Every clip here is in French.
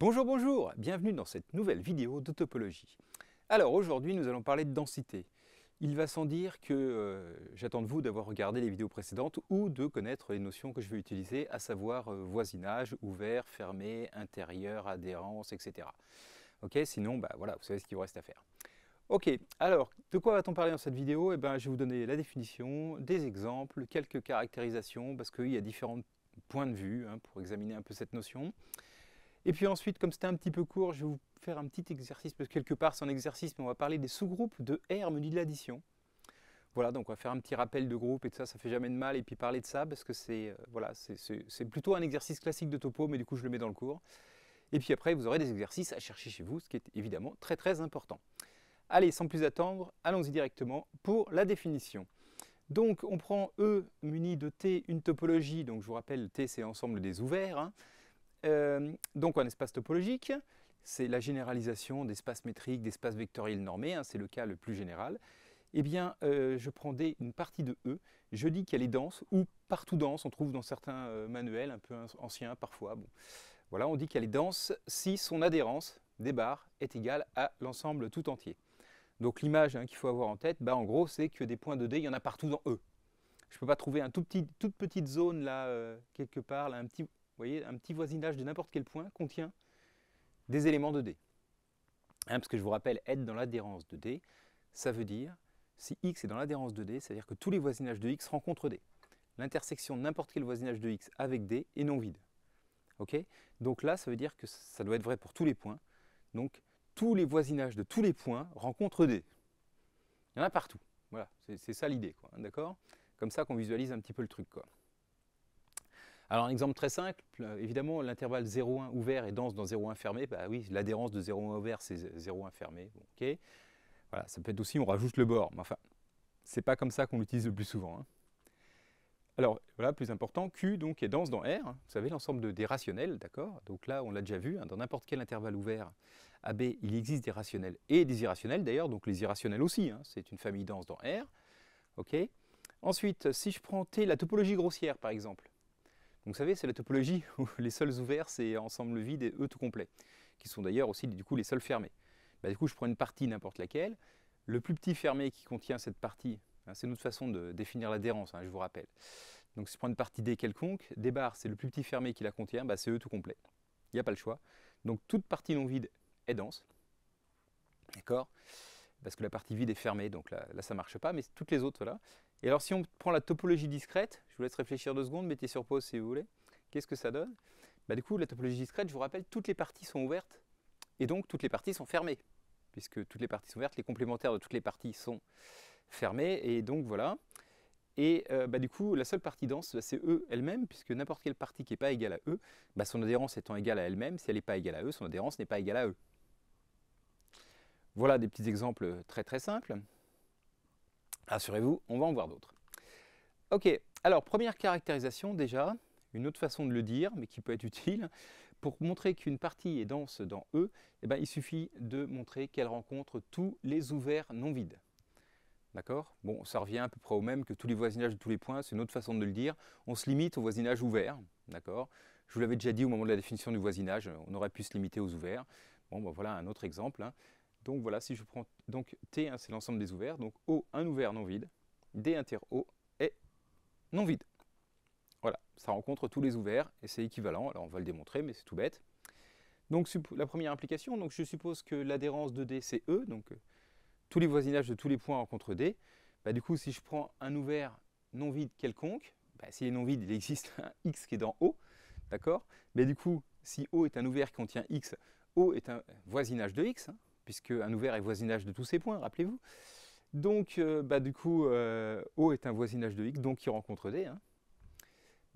Bonjour, bonjour, bienvenue dans cette nouvelle vidéo de topologie. Alors aujourd'hui nous allons parler de densité. Il va sans dire que euh, j'attends de vous d'avoir regardé les vidéos précédentes ou de connaître les notions que je vais utiliser, à savoir euh, voisinage, ouvert, fermé, intérieur, adhérence, etc. Ok, sinon bah voilà, vous savez ce qu'il vous reste à faire. Ok, alors de quoi va-t-on parler dans cette vidéo eh ben, Je vais vous donner la définition, des exemples, quelques caractérisations, parce qu'il y a différents points de vue hein, pour examiner un peu cette notion. Et puis ensuite, comme c'était un petit peu court, je vais vous faire un petit exercice, parce que quelque part c'est un exercice, mais on va parler des sous-groupes de R menu de l'addition. Voilà, donc on va faire un petit rappel de groupe et de ça, ça fait jamais de mal, et puis parler de ça, parce que c'est euh, voilà, plutôt un exercice classique de topo, mais du coup je le mets dans le cours. Et puis après, vous aurez des exercices à chercher chez vous, ce qui est évidemment très très important. Allez, sans plus attendre, allons-y directement pour la définition. Donc on prend E muni de T une topologie, donc je vous rappelle, T c'est ensemble des ouverts, hein. Euh, donc un espace topologique, c'est la généralisation d'espaces métriques, d'espaces vectoriels normé. Hein, c'est le cas le plus général. Eh bien, euh, je prends une partie de E, je dis qu'elle est dense, ou partout dense, on trouve dans certains euh, manuels un peu anciens parfois. Bon. Voilà, on dit qu'elle est dense si son adhérence des barres est égale à l'ensemble tout entier. Donc l'image hein, qu'il faut avoir en tête, bah, en gros, c'est que des points de D, il y en a partout dans E. Je ne peux pas trouver une tout petit, toute petite zone là, quelque part, un petit, voyez, un petit voisinage de n'importe quel point contient des éléments de D. Hein, parce que je vous rappelle, être dans l'adhérence de D, ça veut dire, si X est dans l'adhérence de D, c'est-à-dire que tous les voisinages de X rencontrent D. L'intersection de n'importe quel voisinage de X avec D est non vide. OK donc là, ça veut dire que ça doit être vrai pour tous les points. Donc tous les voisinages de tous les points rencontrent D. Il y en a partout. Voilà, c'est ça l'idée, hein, d'accord Comme ça qu'on visualise un petit peu le truc, quoi. Alors un exemple très simple, euh, évidemment l'intervalle 0,1 ouvert et dense dans 0,1 fermé, bah oui, l'adhérence de 0,1 ouvert c'est 0,1 fermé, ok. Voilà, ça peut être aussi on rajoute le bord, mais enfin, c'est pas comme ça qu'on l'utilise le plus souvent. Hein. Alors voilà, plus important, Q donc est dense dans R, vous savez l'ensemble des rationnels, d'accord Donc là on l'a déjà vu, hein, dans n'importe quel intervalle ouvert AB, il existe des rationnels et des irrationnels d'ailleurs, donc les irrationnels aussi, hein, c'est une famille dense dans R, ok Ensuite, si je prends T, la topologie grossière par exemple, vous savez, c'est la topologie où les sols ouverts, c'est ensemble vide et E tout complet, qui sont d'ailleurs aussi du coup les seuls fermés. Bah, du coup, je prends une partie n'importe laquelle. Le plus petit fermé qui contient cette partie, hein, c'est notre façon de définir l'adhérence, hein, je vous rappelle. Donc si je prends une partie D quelconque, des barres, c'est le plus petit fermé qui la contient, bah, c'est E tout complet. Il n'y a pas le choix. Donc toute partie non vide est dense. D'accord Parce que la partie vide est fermée, donc là, ça ne marche pas, mais toutes les autres, là. Et alors si on prend la topologie discrète, je vous laisse réfléchir deux secondes, mettez sur pause si vous voulez, qu'est-ce que ça donne bah, Du coup, la topologie discrète, je vous rappelle, toutes les parties sont ouvertes et donc toutes les parties sont fermées, puisque toutes les parties sont ouvertes, les complémentaires de toutes les parties sont fermées, et donc voilà. Et euh, bah, du coup, la seule partie dense, bah, c'est E elle-même, puisque n'importe quelle partie qui n'est pas égale à E, son adhérence étant égale à elle-même, si elle n'est pas égale à E, son adhérence n'est pas égale à E. Voilà des petits exemples très très simples. Rassurez-vous, on va en voir d'autres. Ok, alors première caractérisation déjà, une autre façon de le dire, mais qui peut être utile. Pour montrer qu'une partie est dense dans E, eh ben, il suffit de montrer qu'elle rencontre tous les ouverts non vides. D'accord Bon, ça revient à peu près au même que tous les voisinages de tous les points, c'est une autre façon de le dire. On se limite au voisinage ouverts. d'accord Je vous l'avais déjà dit au moment de la définition du voisinage, on aurait pu se limiter aux ouverts. Bon, ben, voilà un autre exemple. Hein. Donc voilà, si je prends donc T, 1 hein, c'est l'ensemble des ouverts, donc O, un ouvert non vide, D inter O est non vide. Voilà, ça rencontre tous les ouverts et c'est équivalent. Alors on va le démontrer, mais c'est tout bête. Donc la première implication, donc je suppose que l'adhérence de D c'est E, donc euh, tous les voisinages de tous les points rencontrent D. Bah, du coup, si je prends un ouvert non vide quelconque, bah, s'il est non vide, il existe un X qui est dans O, d'accord Mais du coup, si O est un ouvert qui contient X, O est un voisinage de X, hein, puisque un ouvert est voisinage de tous ces points, rappelez-vous. Donc, euh, bah, du coup, euh, O est un voisinage de X, donc il rencontre D. Hein.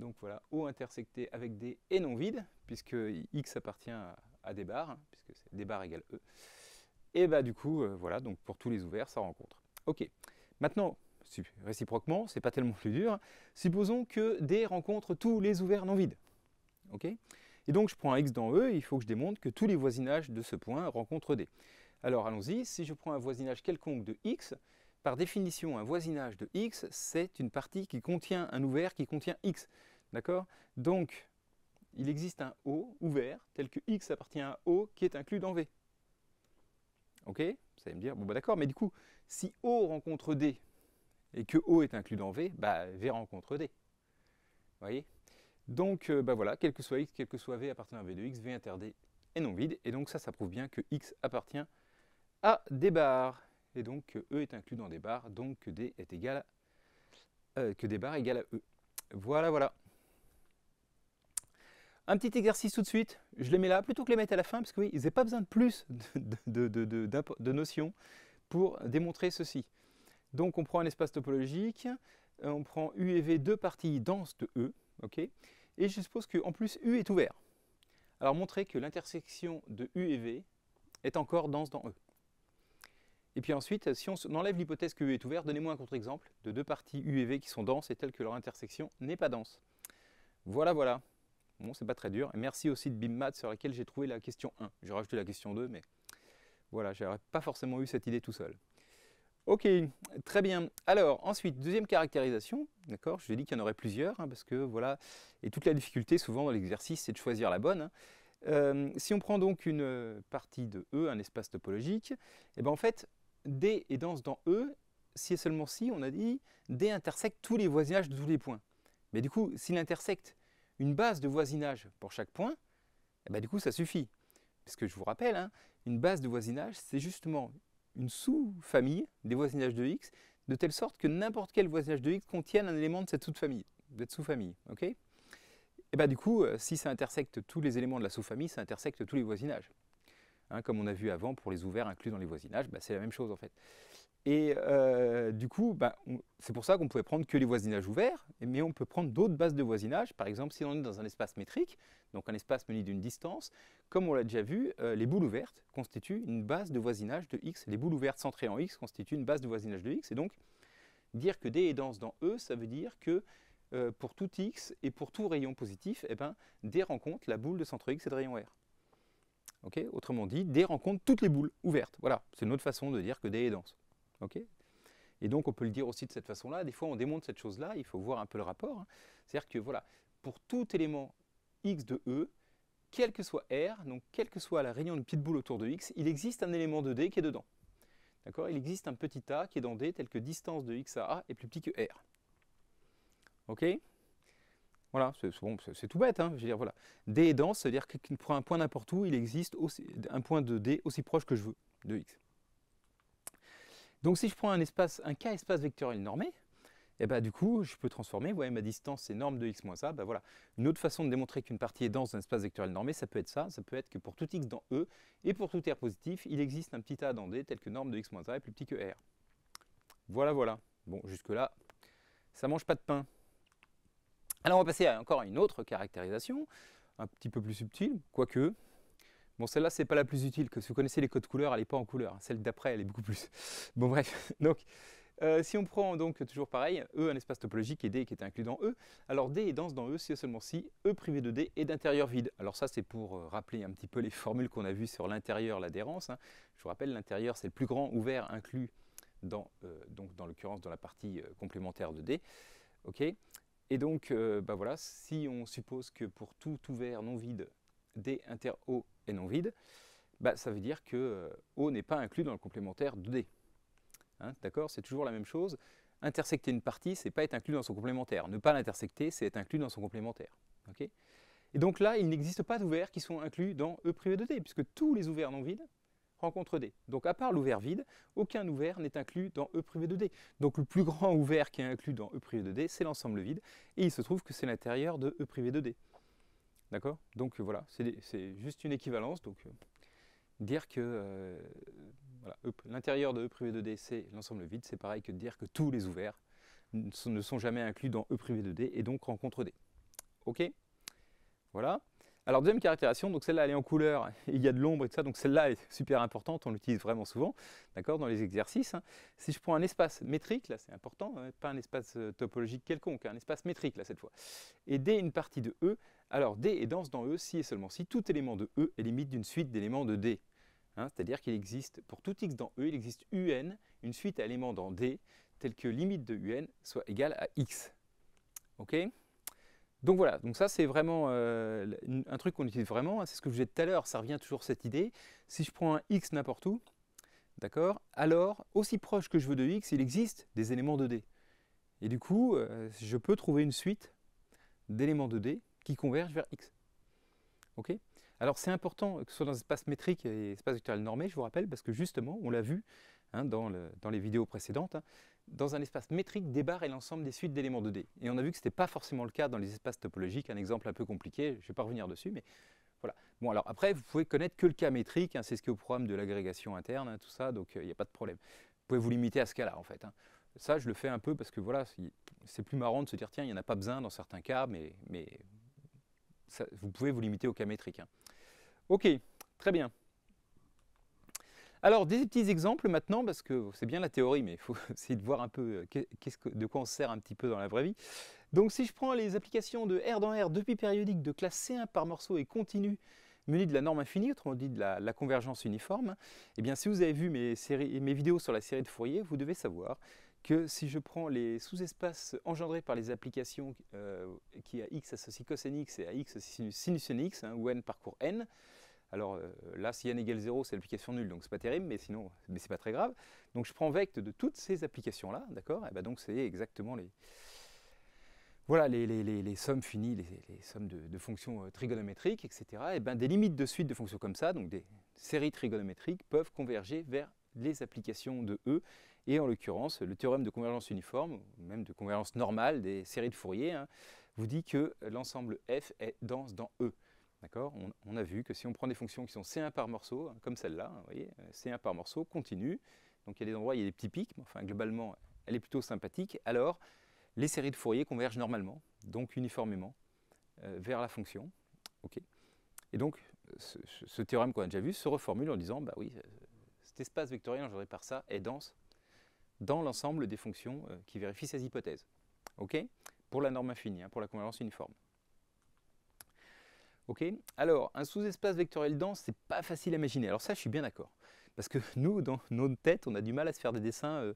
Donc voilà, O intersecté avec D est non vide, puisque X appartient à, des D hein, puisque c'est D barres égale E. Et bah du coup, euh, voilà, donc pour tous les ouverts, ça rencontre. Ok, maintenant, réciproquement, c'est pas tellement plus dur. Hein. Supposons que D rencontre tous les ouverts non vides. Ok Et donc je prends un X dans E, il faut que je démontre que tous les voisinages de ce point rencontrent D. Alors allons-y, si je prends un voisinage quelconque de x, par définition, un voisinage de x, c'est une partie qui contient un ouvert qui contient x. D'accord Donc, il existe un O ouvert, tel que x appartient à O, qui est inclus dans V. Ok Vous allez me dire, bon bah d'accord, mais du coup, si O rencontre D, et que O est inclus dans V, bah V rencontre D. Vous voyez Donc, euh, bah voilà, quel que soit x, quel que soit V appartient à V de x, V inter D est non vide, et donc ça, ça prouve bien que x appartient à à des barres. Et donc E est inclus dans des barres, donc D est égal à, euh, que des barres égale à E. Voilà, voilà. Un petit exercice tout de suite, je les mets là, plutôt que les mettre à la fin, parce que oui, ils pas besoin de plus de, de, notions pour démontrer ceci. Donc on prend un espace topologique, euh, on prend U et V, deux parties denses de E, ok et je suppose qu'en plus U est ouvert. Alors montrer que l'intersection de U et V est encore dense dans E. Et puis ensuite, si on enlève l'hypothèse que U est ouvert, donnez-moi un contre-exemple de deux parties U et V qui sont denses et telles que leur intersection n'est pas dense. Voilà, voilà. Bon, c'est pas très dur. merci aussi de BIMMAT sur laquelle j'ai trouvé la question 1. J'ai rajouté la question 2, mais voilà, j'aurais pas forcément eu cette idée tout seul. Ok, très bien. Alors, ensuite, deuxième caractérisation, d'accord Je vous ai dit qu'il y en aurait plusieurs, hein, parce que voilà, et toute la difficulté souvent dans l'exercice, c'est de choisir la bonne. Hein. Euh, si on prend donc une euh, partie de E, un espace topologique, et eh ben en fait, D est dense dans E si et seulement si, on a dit, D intersecte tous les voisinages de tous les points. Mais du coup, s'il intersecte une base de voisinage pour chaque point, eh ben, du coup, ça suffit. Parce que je vous rappelle, hein, une base de voisinage, c'est justement une sous-famille des voisinages de X, de telle sorte que n'importe quel voisinage de X contienne un élément de cette sous-famille. sous et eh ben, du coup, euh, si ça intersecte tous les éléments de la sous-famille, ça intersecte tous les voisinages. Hein, comme on a vu avant pour les ouverts inclus dans les voisinages, bah, c'est la même chose en fait. Et euh, du coup, bah, c'est pour ça qu'on pouvait prendre que les voisinages ouverts, mais on peut prendre d'autres bases de voisinage. Par exemple, si on est dans un espace métrique, donc un espace muni d'une distance, comme on l'a déjà vu, euh, les boules ouvertes constituent une base de voisinage de x. Les boules ouvertes centrées en x constituent une base de voisinage de x. Et donc, dire que D est dense dans E, ça veut dire que euh, pour tout x et pour tout rayon positif, eh ben, D rencontre la boule de centre x et de rayon R. Autrement dit, D rencontre toutes les boules ouvertes. Voilà, c'est une autre façon de dire que D est dense. et donc on peut le dire aussi de cette façon-là. Des fois on démontre cette chose-là, il faut voir un peu le rapport. Hein. C'est-à-dire que voilà, pour tout élément x de E, quel que soit R, donc quelle que soit la réunion de petites boules autour de x, il existe un élément de D qui est dedans. D'accord Il existe un petit a qui est dans D tel que distance de x à a est plus petit que R. OK voilà, c'est tout bête. Hein, je veux dire, voilà. D est dense, c'est-à-dire que pour un point n'importe où, il existe un point de D aussi proche que je veux, de X. Donc si je prends un, espace, un K espace vectoriel normé, et eh ben, du coup, je peux transformer, vous voyez, ma distance est norme de x moins a, ben, voilà. Une autre façon de démontrer qu'une partie est dense d'un espace vectoriel normé, ça peut être ça, ça peut être que pour tout x dans E, et pour tout R positif, il existe un petit a dans D tel que norme de x moins a est plus petit que R. Voilà, voilà. Bon, jusque-là, ça mange pas de pain. Alors on va passer à encore une autre caractérisation, un petit peu plus subtile, quoique. Bon, celle-là, c'est pas la plus utile, que si vous connaissez les codes couleurs, elle n'est pas en couleur. Hein, celle d'après, elle est beaucoup plus. Bon, bref. Donc, euh, si on prend donc toujours pareil, E un espace topologique et D qui est inclus dans E, alors D est dense dans E si et seulement si E privé de D est d'intérieur vide. Alors ça c'est pour euh, rappeler un petit peu les formules qu'on a vues sur l'intérieur, l'adhérence. Hein. Je vous rappelle, l'intérieur c'est le plus grand ouvert inclus dans, euh, donc dans l'occurrence dans la partie complémentaire de D. OK et donc, euh, bah voilà, si on suppose que pour tout ouvert non vide, D inter O est non vide, bah ça veut dire que euh, O n'est pas inclus dans le complémentaire de D. Hein, d'accord C'est toujours la même chose. Intersecter une partie, c'est pas être inclus dans son complémentaire. Ne pas l'intersecter, c'est être inclus dans son complémentaire. et donc là, il n'existe pas d'ouverts qui sont inclus dans E' privé e de D, puisque tous les ouverts non vides rencontre D. Donc à part l'ouvert vide, aucun ouvert n'est inclus dans E privé de D. Donc le plus grand ouvert qui est inclus dans E privé de D, c'est l'ensemble vide, et il se trouve que c'est l'intérieur de E privé de D. D'accord Donc voilà, c'est juste une équivalence. Donc euh, dire que euh, e l'intérieur de E privé de D, c'est l'ensemble vide, c'est pareil que de dire que tous les ouverts ne sont jamais inclus dans E privé de D et donc rencontre D. Ok Voilà. Alors deuxième caractérisation, donc celle-là elle est en couleur, il y a de l'ombre et tout ça, donc celle-là est super importante, on l'utilise vraiment souvent, d'accord, dans les exercices. Hein. Si je prends un espace métrique, là c'est important, hein, pas un espace euh, topologique quelconque, hein, un espace métrique là cette fois, et D est une partie de E, alors D est dense dans E si et seulement si tout élément de E est limite d'une suite d'éléments de D. C'est-à-dire qu'il existe, pour tout x dans E, il existe un, une suite à éléments dans D, telle que limite de un soit égale à x. OK donc voilà, donc ça c'est vraiment euh, un truc qu'on utilise vraiment, hein, c'est ce que je disais tout à l'heure, ça revient toujours cette idée. Si je prends un x n'importe où, d'accord, alors aussi proche que je veux de x, il existe des éléments de d Et du coup, euh, je peux trouver une suite d'éléments de d qui convergent vers x. alors c'est important que ce soit dans un espace métrique et espace vectoriel normé, je vous rappelle, parce que justement, on l'a vu hein, dans, les vidéos précédentes, hein, dans un espace métrique débarre l'ensemble des suites d'éléments de d Et on a vu que ce n'était pas forcément le cas dans les espaces topologiques, un exemple un peu compliqué, je ne vais pas revenir dessus, mais voilà. Bon, alors après, vous pouvez connaître que le cas métrique, hein, c'est ce qui est au programme de l'agrégation interne, hein, tout ça, donc euh, il n'y a pas de problème. Vous pouvez vous limiter à ce cas-là, en fait. Hein. Ça, je le fais un peu parce que voilà, c'est plus marrant de se dire, tiens, il n'y en a pas besoin dans certains cas, mais, mais vous pouvez vous limiter au cas métrique. Ok, très bien. Alors, des petits exemples maintenant, parce que c'est bien la théorie, mais il faut essayer de voir un peu euh, de quoi on sert un petit peu dans la vraie vie. Donc, si je prends les applications de R dans R, depuis périodique de classe C1 par morceau et continue, muni de la norme infinie, autrement dit de la, convergence uniforme, eh bien, si vous avez vu mes, séries, mes vidéos sur la série de Fourier, vous devez savoir que si je prends les sous-espaces engendrés par les applications euh, qui a x associé cos x et à x associe sinus, sinus n parcourt hein, n, alors euh, là, si n égale 0, c'est l'application nulle, donc c'est pas terrible, mais sinon, mais c'est pas très grave. Donc je prends vecte de toutes ces applications-là, d'accord Et eh bien donc c'est exactement les, voilà, les, sommes finies, les, sommes de, fonctions euh, trigonométriques, etc. Et eh bien, des limites de suite de fonctions comme ça, donc des séries trigonométriques, peuvent converger vers les applications de E, et en l'occurrence, le théorème de convergence uniforme, ou même de convergence normale des séries de Fourier, hein, vous dit que l'ensemble F est dense dans E. On, a vu que si on prend des fonctions qui sont C1 par morceau, hein, comme celle-là, hein, vous voyez, euh, C1 par morceau, continue, donc il y a des endroits, il y a des petits pics, mais enfin globalement, elle est plutôt sympathique, alors les séries de Fourier convergent normalement, donc uniformément, euh, vers la fonction. ok Et donc, ce, théorème qu'on a déjà vu se reformule en disant, bah oui, euh, cet espace vectoriel engendré par ça est dense dans l'ensemble des fonctions qui vérifient ces hypothèses. ok Pour la norme infinie, hein, pour la convergence uniforme. Alors, un sous-espace vectoriel dense, c'est pas facile à imaginer. Alors ça, je suis bien d'accord. Parce que nous, dans nos têtes, on a du mal à se faire des dessins euh,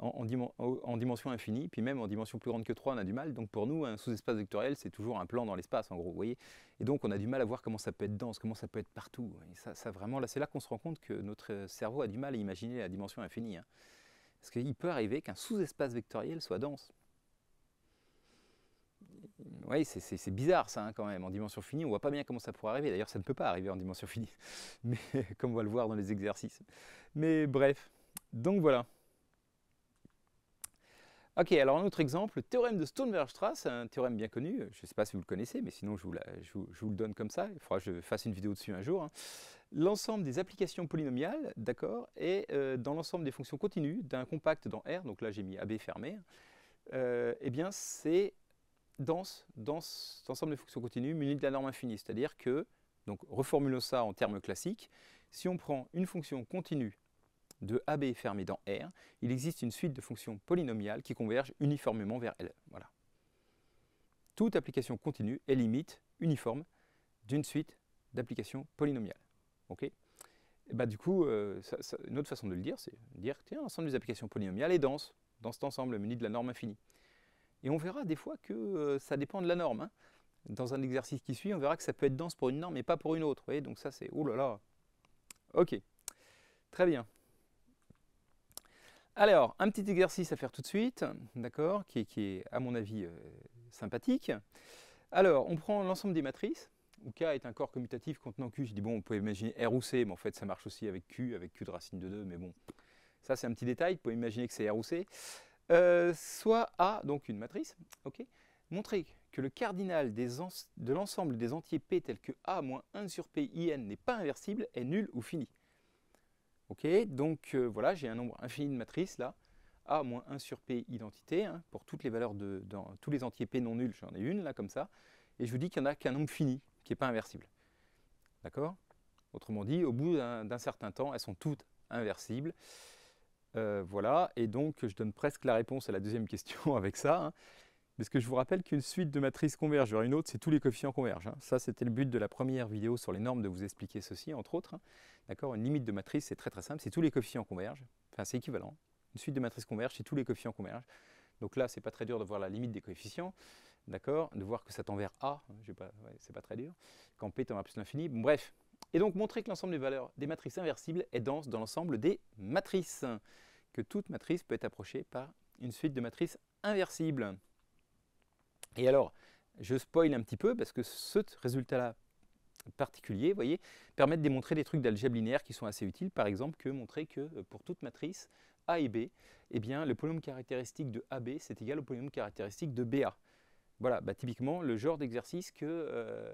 en, dimension infinie, puis même en dimension plus grande que 3, on a du mal. Donc pour nous, un sous-espace vectoriel, c'est toujours un plan dans l'espace, en gros, vous voyez. Et donc on a du mal à voir comment ça peut être dense, comment ça peut être partout. ça, vraiment, là, c'est là qu'on se rend compte que notre euh, cerveau a du mal à imaginer la dimension infinie. Hein. Parce qu'il peut arriver qu'un sous-espace vectoriel soit dense oui, c'est bizarre ça hein, quand même. En dimension finie, on voit pas bien comment ça pourrait arriver. D'ailleurs, ça ne peut pas arriver en dimension finie, mais comme on va le voir dans les exercices. Mais bref, donc voilà. Ok, alors un autre exemple, le théorème de stoneberg weierstrass un théorème bien connu, je ne sais pas si vous le connaissez, mais sinon je vous, vous, le donne comme ça, il faudra que je fasse une vidéo dessus un jour. Hein. L'ensemble des applications polynomiales, d'accord, est euh, dans l'ensemble des fonctions continues d'un compact dans R, donc là j'ai mis AB fermé, et euh, eh bien c'est dans, dans cet ensemble de fonctions continues munies de la norme infinie. C'est-à-dire que, donc reformulons ça en termes classiques, si on prend une fonction continue de AB fermée dans R, il existe une suite de fonctions polynomiales qui convergent uniformément vers L. Voilà. Toute application continue est limite uniforme d'une suite d'applications polynomiales. Ok bah, du coup, euh, une autre façon de le dire, c'est dire que l'ensemble des applications polynomiales est dense dans cet ensemble muni de la norme infinie. Et on verra des fois que euh, ça dépend de la norme. Hein. Dans un exercice qui suit, on verra que ça peut être dense pour une norme et pas pour une autre. Vous donc ça c'est... Oh là là Ok. Très bien. Alors, un petit exercice à faire tout de suite, d'accord, qui, est à mon avis euh, sympathique. Alors, on prend l'ensemble des matrices, où K est un corps commutatif contenant Q. Je dis, bon, on peut imaginer R ou C, mais en fait, ça marche aussi avec Q, avec Q de racine de 2, mais bon, ça c'est un petit détail, vous pouvez imaginer que c'est R ou C. Euh, soit A, donc une matrice, montrer que le cardinal de l'ensemble des entiers P tels que A moins 1 sur P, IN n'est pas inversible, est nul ou fini. Ok, donc euh, voilà, j'ai un nombre infini de matrices là, A moins 1 sur P identité, hein, pour toutes les valeurs de dans, tous les entiers P non nuls, j'en ai une là comme ça, et je vous dis qu'il n'y en a qu'un nombre fini, qui n'est pas inversible. D'accord Autrement dit, au bout d'un certain temps, elles sont toutes inversibles. Euh, voilà, et donc je donne presque la réponse à la deuxième question avec ça. Hein. Parce que je vous rappelle qu'une suite de matrices converge vers une autre, c'est tous les coefficients convergent. Hein. Ça, c'était le but de la première vidéo sur les normes, de vous expliquer ceci, entre autres. Hein. D'accord Une limite de matrice, c'est très très simple, c'est tous les coefficients convergent. Enfin, c'est équivalent. Une suite de matrices converge, c'est tous les coefficients convergent. Donc là, c'est pas très dur de voir la limite des coefficients, d'accord De voir que ça tend vers A, c'est pas très dur. Quand P tend vers plus l'infini, bref. Et donc, montrer que l'ensemble des valeurs des matrices inversibles est dense dans l'ensemble des matrices toute matrice peut être approchée par une suite de matrices inversibles. Et alors, je spoil un petit peu parce que ce résultat-là particulier, vous voyez, permet de démontrer des trucs d'algèbre linéaire qui sont assez utiles. Par exemple, que montrer que euh, pour toute matrice A et B, eh bien, le polynôme caractéristique de AB, c'est égal au polynôme caractéristique de BA. Voilà, bah, typiquement le genre d'exercice que euh,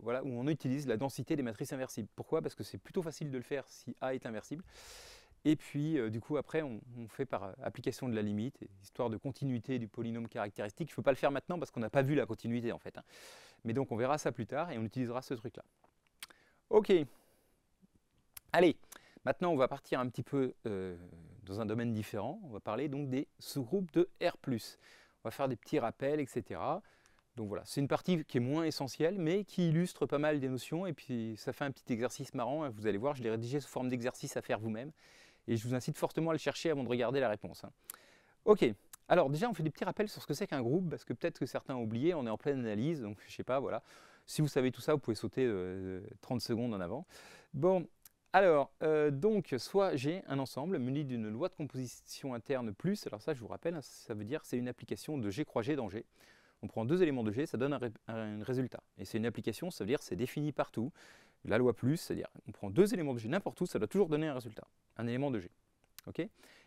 voilà où on utilise la densité des matrices inversibles. Pourquoi Parce que c'est plutôt facile de le faire si A est inversible. Et puis, euh, du coup, après, on, fait par euh, application de la limite, histoire de continuité du polynôme caractéristique. Je ne peux pas le faire maintenant parce qu'on n'a pas vu la continuité, en fait. Hein. Mais donc, on verra ça plus tard et on utilisera ce truc-là. OK. Allez, maintenant, on va partir un petit peu euh, dans un domaine différent. On va parler donc des sous-groupes de R+. On va faire des petits rappels, etc. Donc voilà, c'est une partie qui est moins essentielle, mais qui illustre pas mal des notions. Et puis, ça fait un petit exercice marrant. Hein. Vous allez voir, je l'ai rédigé sous forme d'exercice à faire vous-même et je vous incite fortement à le chercher avant de regarder la réponse. Hein. Ok, alors déjà on fait des petits rappels sur ce que c'est qu'un groupe, parce que peut-être que certains ont oublié, on est en pleine analyse, donc je ne sais pas, voilà. Si vous savez tout ça, vous pouvez sauter 30 euh, secondes en avant. Bon, alors, euh, donc, soit j'ai un ensemble muni d'une loi de composition interne plus, alors ça je vous rappelle, hein, ça veut dire c'est une application de G croix G dans G. On prend deux éléments de G, ça donne un, résultat. Et c'est une application, ça veut dire c'est défini partout la loi plus, c'est-à-dire on prend deux éléments de G n'importe où, ça doit toujours donner un résultat, un élément de G.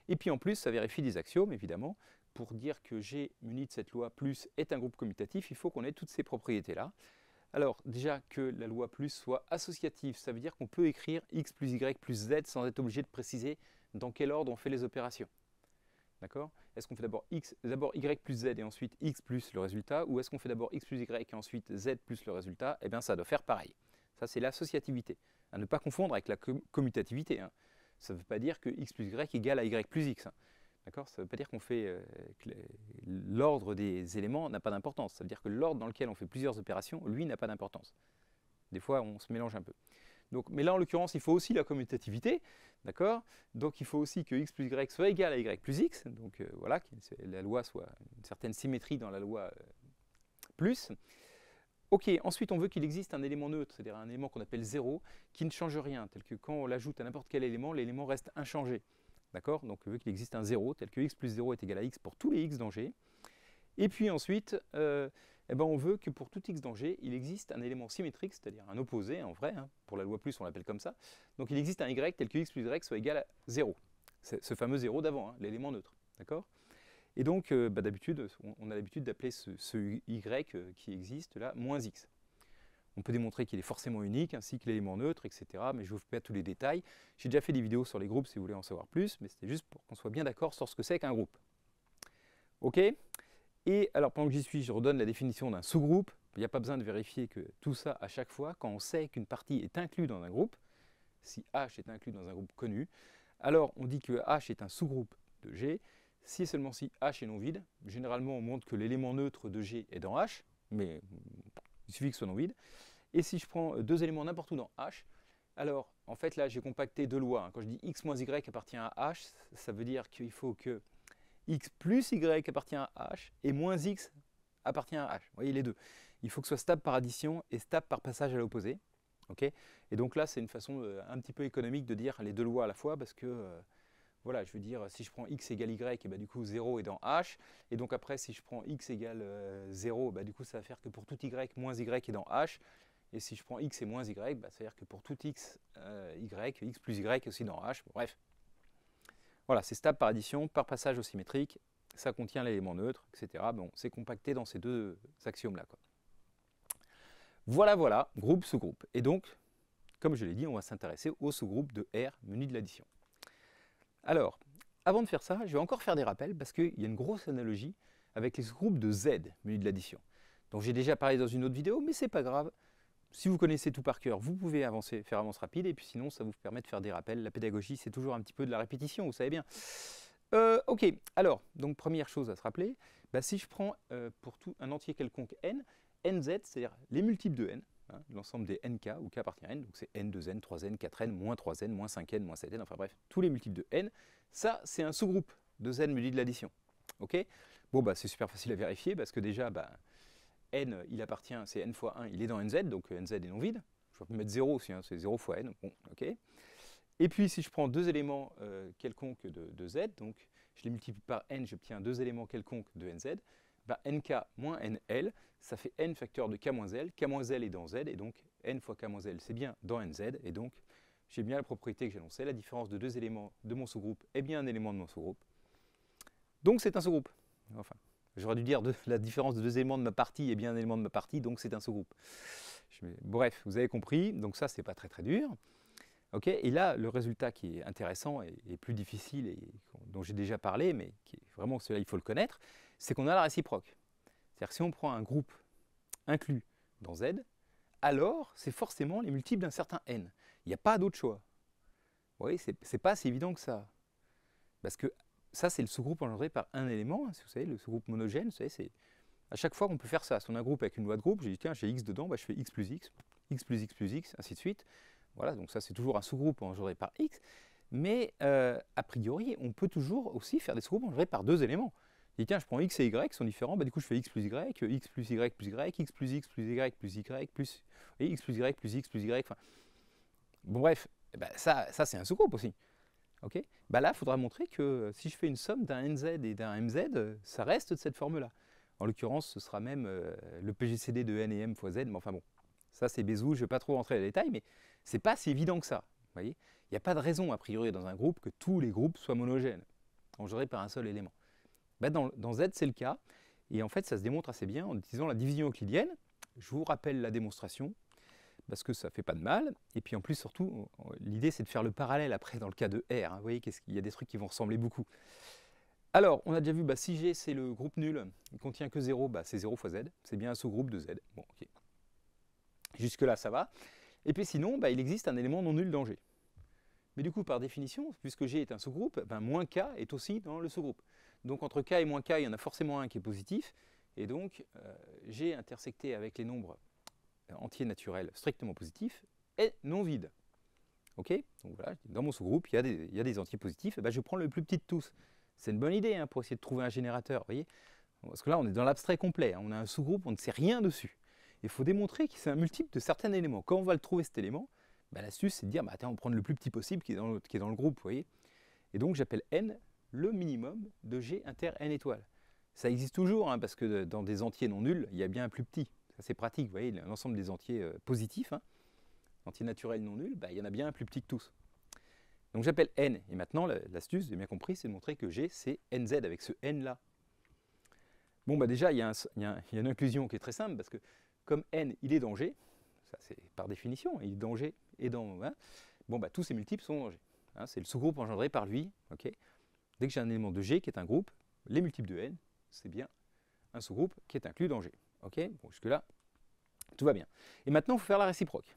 et puis en plus, ça vérifie des axiomes, évidemment. Pour dire que G muni de cette loi plus est un groupe commutatif, il faut qu'on ait toutes ces propriétés-là. Alors déjà que la loi plus soit associative, ça veut dire qu'on peut écrire x plus y plus z sans être obligé de préciser dans quel ordre on fait les opérations. D'accord Est-ce qu'on fait d'abord x, d'abord y plus z et ensuite x plus le résultat, ou est-ce qu'on fait d'abord x plus y et ensuite z plus le résultat Eh bien ça doit faire pareil. Ça, c'est l'associativité. À ne pas confondre avec la commutativité. Hein. Ça ne veut pas dire que x plus y égal à y plus x. Hein. Ça ne veut pas dire qu'on fait euh, que l'ordre des éléments n'a pas d'importance. Ça veut dire que l'ordre dans lequel on fait plusieurs opérations, lui, n'a pas d'importance. Des fois, on se mélange un peu. mais là, en l'occurrence, il faut aussi la commutativité, d'accord Donc, il faut aussi que x plus y soit égal à y plus x, donc euh, voilà, que la loi soit une certaine symétrie dans la loi euh, plus. Ok, ensuite on veut qu'il existe un élément neutre, c'est-à-dire un élément qu'on appelle zéro, qui ne change rien, tel que quand on l'ajoute à n'importe quel élément, l'élément reste inchangé. D'accord Donc on veut qu'il existe un zéro, tel que x plus 0 est égal à x pour tous les x dans G. Et puis ensuite, euh, eh ben, on veut que pour tout x dans G, il existe un élément symétrique, c'est-à-dire un opposé en vrai, hein, pour la loi plus on l'appelle comme ça. Donc il existe un y tel que x plus y soit égal à 0, ce fameux 0 d'avant, hein, l'élément neutre. D'accord et donc, euh, bah, d'habitude, on, a l'habitude d'appeler ce, Y euh, qui existe là, moins X. On peut démontrer qu'il est forcément unique, ainsi que l'élément neutre, etc. Mais je ne vous fais pas tous les détails. J'ai déjà fait des vidéos sur les groupes si vous voulez en savoir plus, mais c'était juste pour qu'on soit bien d'accord sur ce que c'est qu'un groupe. OK Et alors, pendant que j'y suis, je redonne la définition d'un sous-groupe. Il n'y a pas besoin de vérifier que tout ça à chaque fois. Quand on sait qu'une partie est inclue dans un groupe, si H est inclus dans un groupe connu, alors on dit que H est un sous-groupe de G, si seulement si H est non vide, généralement on montre que l'élément neutre de G est dans H, mais il suffit que ce soit non vide. Et si je prends deux éléments n'importe où dans H, alors en fait là j'ai compacté deux lois. Hein. Quand je dis x moins y appartient à H, ça veut dire qu'il faut que x plus y appartient à H et moins x appartient à H. Vous voyez les deux. Il faut que ce soit stable par addition et stable par passage à l'opposé. Ok et donc là, c'est une façon euh, un petit peu économique de dire les deux lois à la fois parce que euh, voilà, je veux dire, si je prends x égale y, et ben, du coup 0 est dans h. Et donc après, si je prends x égale 0, euh, bah, ben, du coup ça va faire que pour tout y, moins y est dans h. Et si je prends x et moins y, ben, ça veut dire que pour tout x, euh, y, x plus y est aussi dans h. bref. Voilà, c'est stable par addition, par passage au symétrique, ça contient l'élément neutre, etc. Bon, c'est compacté dans ces deux axiomes-là. Voilà, voilà, groupe, sous-groupe. Et donc, comme je l'ai dit, on va s'intéresser au sous-groupe de R menu de l'addition. Alors, avant de faire ça, je vais encore faire des rappels parce qu'il y a une grosse analogie avec les groupes de Z menu de l'addition. Donc j'ai déjà parlé dans une autre vidéo, mais c'est pas grave. Si vous connaissez tout par cœur, vous pouvez avancer, faire avance rapide, et puis sinon ça vous permet de faire des rappels. La pédagogie, c'est toujours un petit peu de la répétition, vous savez bien. Euh, ok, alors, donc première chose à se rappeler, bah, si je prends euh, pour tout un entier quelconque n, nz, c'est-à-dire les multiples de n, Hein, l'ensemble des nk où k appartient à n, donc c'est n, 2n, 3n, 4n, moins 3n, moins 5n, moins 7n, enfin bref, tous les multiples de n, ça c'est un sous-groupe de z dit de l'addition. Bon bah c'est super facile à vérifier parce que déjà bah, n il appartient, c'est n fois 1, il est dans nz, donc euh, nz est non vide. Je peux mettre 0 aussi, hein, c'est 0 fois n, bon ok. Et puis si je prends deux éléments euh, quelconques de, de, z, donc je les multiplie par n, j'obtiens deux éléments quelconques de nz, bah, nk moins nl, ça fait n facteur de k moins l, k moins l est dans z, et donc n fois k l, c'est bien dans nz, et donc j'ai bien la propriété que j'annonçais, la différence de deux éléments de mon sous-groupe est bien un élément de mon sous-groupe. Donc c'est un sous-groupe. Enfin, j'aurais dû dire la différence de deux éléments de ma partie est bien un élément de ma partie, donc c'est un sous-groupe. Bref, vous avez compris, donc ça c'est pas très très dur. ok et là, le résultat qui est intéressant et, plus difficile, et dont j'ai déjà parlé, mais qui est vraiment cela il faut le connaître, c'est qu'on a la réciproque. C'est-à-dire que si on prend un groupe inclus dans Z, alors c'est forcément les multiples d'un certain n. Il n'y a pas d'autre choix. Vous voyez, c'est pas si évident que ça. Parce que ça, c'est le sous-groupe engendré par un élément. Hein, vous savez, le sous-groupe monogène, vous c'est à chaque fois qu'on peut faire ça. Si on a un groupe avec une loi de groupe, j'ai dit tiens, j'ai x dedans, bah, je fais x plus x, x plus x plus x, ainsi de suite. Voilà, donc ça, c'est toujours un sous-groupe engendré par x. Mais euh, a priori, on peut toujours aussi faire des sous-groupes engendrés par deux éléments tiens, je prends x et y sont différents, bah, du coup je fais x plus y, x plus y plus y, x plus x plus y plus y, plus et x plus y plus x plus y. bon bref, eh ben, ça, c'est un sous-groupe aussi. ok bah, là, il faudra montrer que euh, si je fais une somme d'un nz et d'un mz, euh, ça reste de cette forme-là. En l'occurrence, ce sera même euh, le PGCD de n et m fois z, mais enfin bon, ça c'est Bézou, je ne vais pas trop rentrer dans les détails, mais c'est pas si évident que ça. Il n'y a pas de raison, a priori, dans un groupe, que tous les groupes soient monogènes, engendrés par un seul élément. Bah, dans, Z, c'est le cas. Et en fait, ça se démontre assez bien en utilisant la division euclidienne. Je vous rappelle la démonstration, parce que ça ne fait pas de mal. Et puis en plus, surtout, l'idée, c'est de faire le parallèle après dans le cas de R. Hein. Vous voyez qu'il y a des trucs qui vont ressembler beaucoup. Alors, on a déjà vu, bah, si G, c'est le groupe nul, il contient que 0, bah, c'est 0 fois Z. C'est bien un sous-groupe de Z. Bon, ok. Jusque-là, ça va. Et puis sinon, il existe un élément non nul dans G. Mais du coup, par définition, puisque G est un sous-groupe, moins K est aussi dans le sous-groupe. Donc entre k et moins k, il y en a forcément un qui est positif. Et donc euh, j'ai intersecté avec les nombres entiers naturels strictement positifs et non vides. Ok Donc voilà, dans mon sous-groupe, il, y a des entiers positifs. Et eh ben, je prends le plus petit de tous. C'est une bonne idée hein, pour essayer de trouver un générateur. Voyez Parce que là, on est dans l'abstrait complet. Hein. On a un sous-groupe, on ne sait rien dessus. Il faut démontrer que c'est un multiple de certains éléments. Quand on va le trouver cet élément, ben, l'astuce c'est de dire bah, attends, on prend le plus petit possible qui est dans le, qui est dans le groupe. Voyez et donc j'appelle n le minimum de G inter n étoiles. Ça existe toujours, hein, parce que dans des entiers non nuls, il y a bien un plus petit. c'est pratique, vous voyez, l'ensemble des entiers euh, positifs, hein. entiers naturels non nuls, bah, il y en a bien un plus petit que tous. Donc j'appelle n, et maintenant l'astuce, j'ai bien compris, c'est de montrer que G c'est nz avec ce n là. Bon bah déjà, il y, a une inclusion qui est très simple, parce que comme n il est dans G, ça c'est par définition, il est dans G et dans... Hein, bon bah tous ces multiples sont dans G. c'est le sous-groupe engendré par lui, ok Dès que j'ai un élément de G qui est un groupe, les multiples de N, c'est bien un sous-groupe qui est inclus dans G. Ok Jusque-là, tout va bien. Et maintenant, il faut faire la réciproque.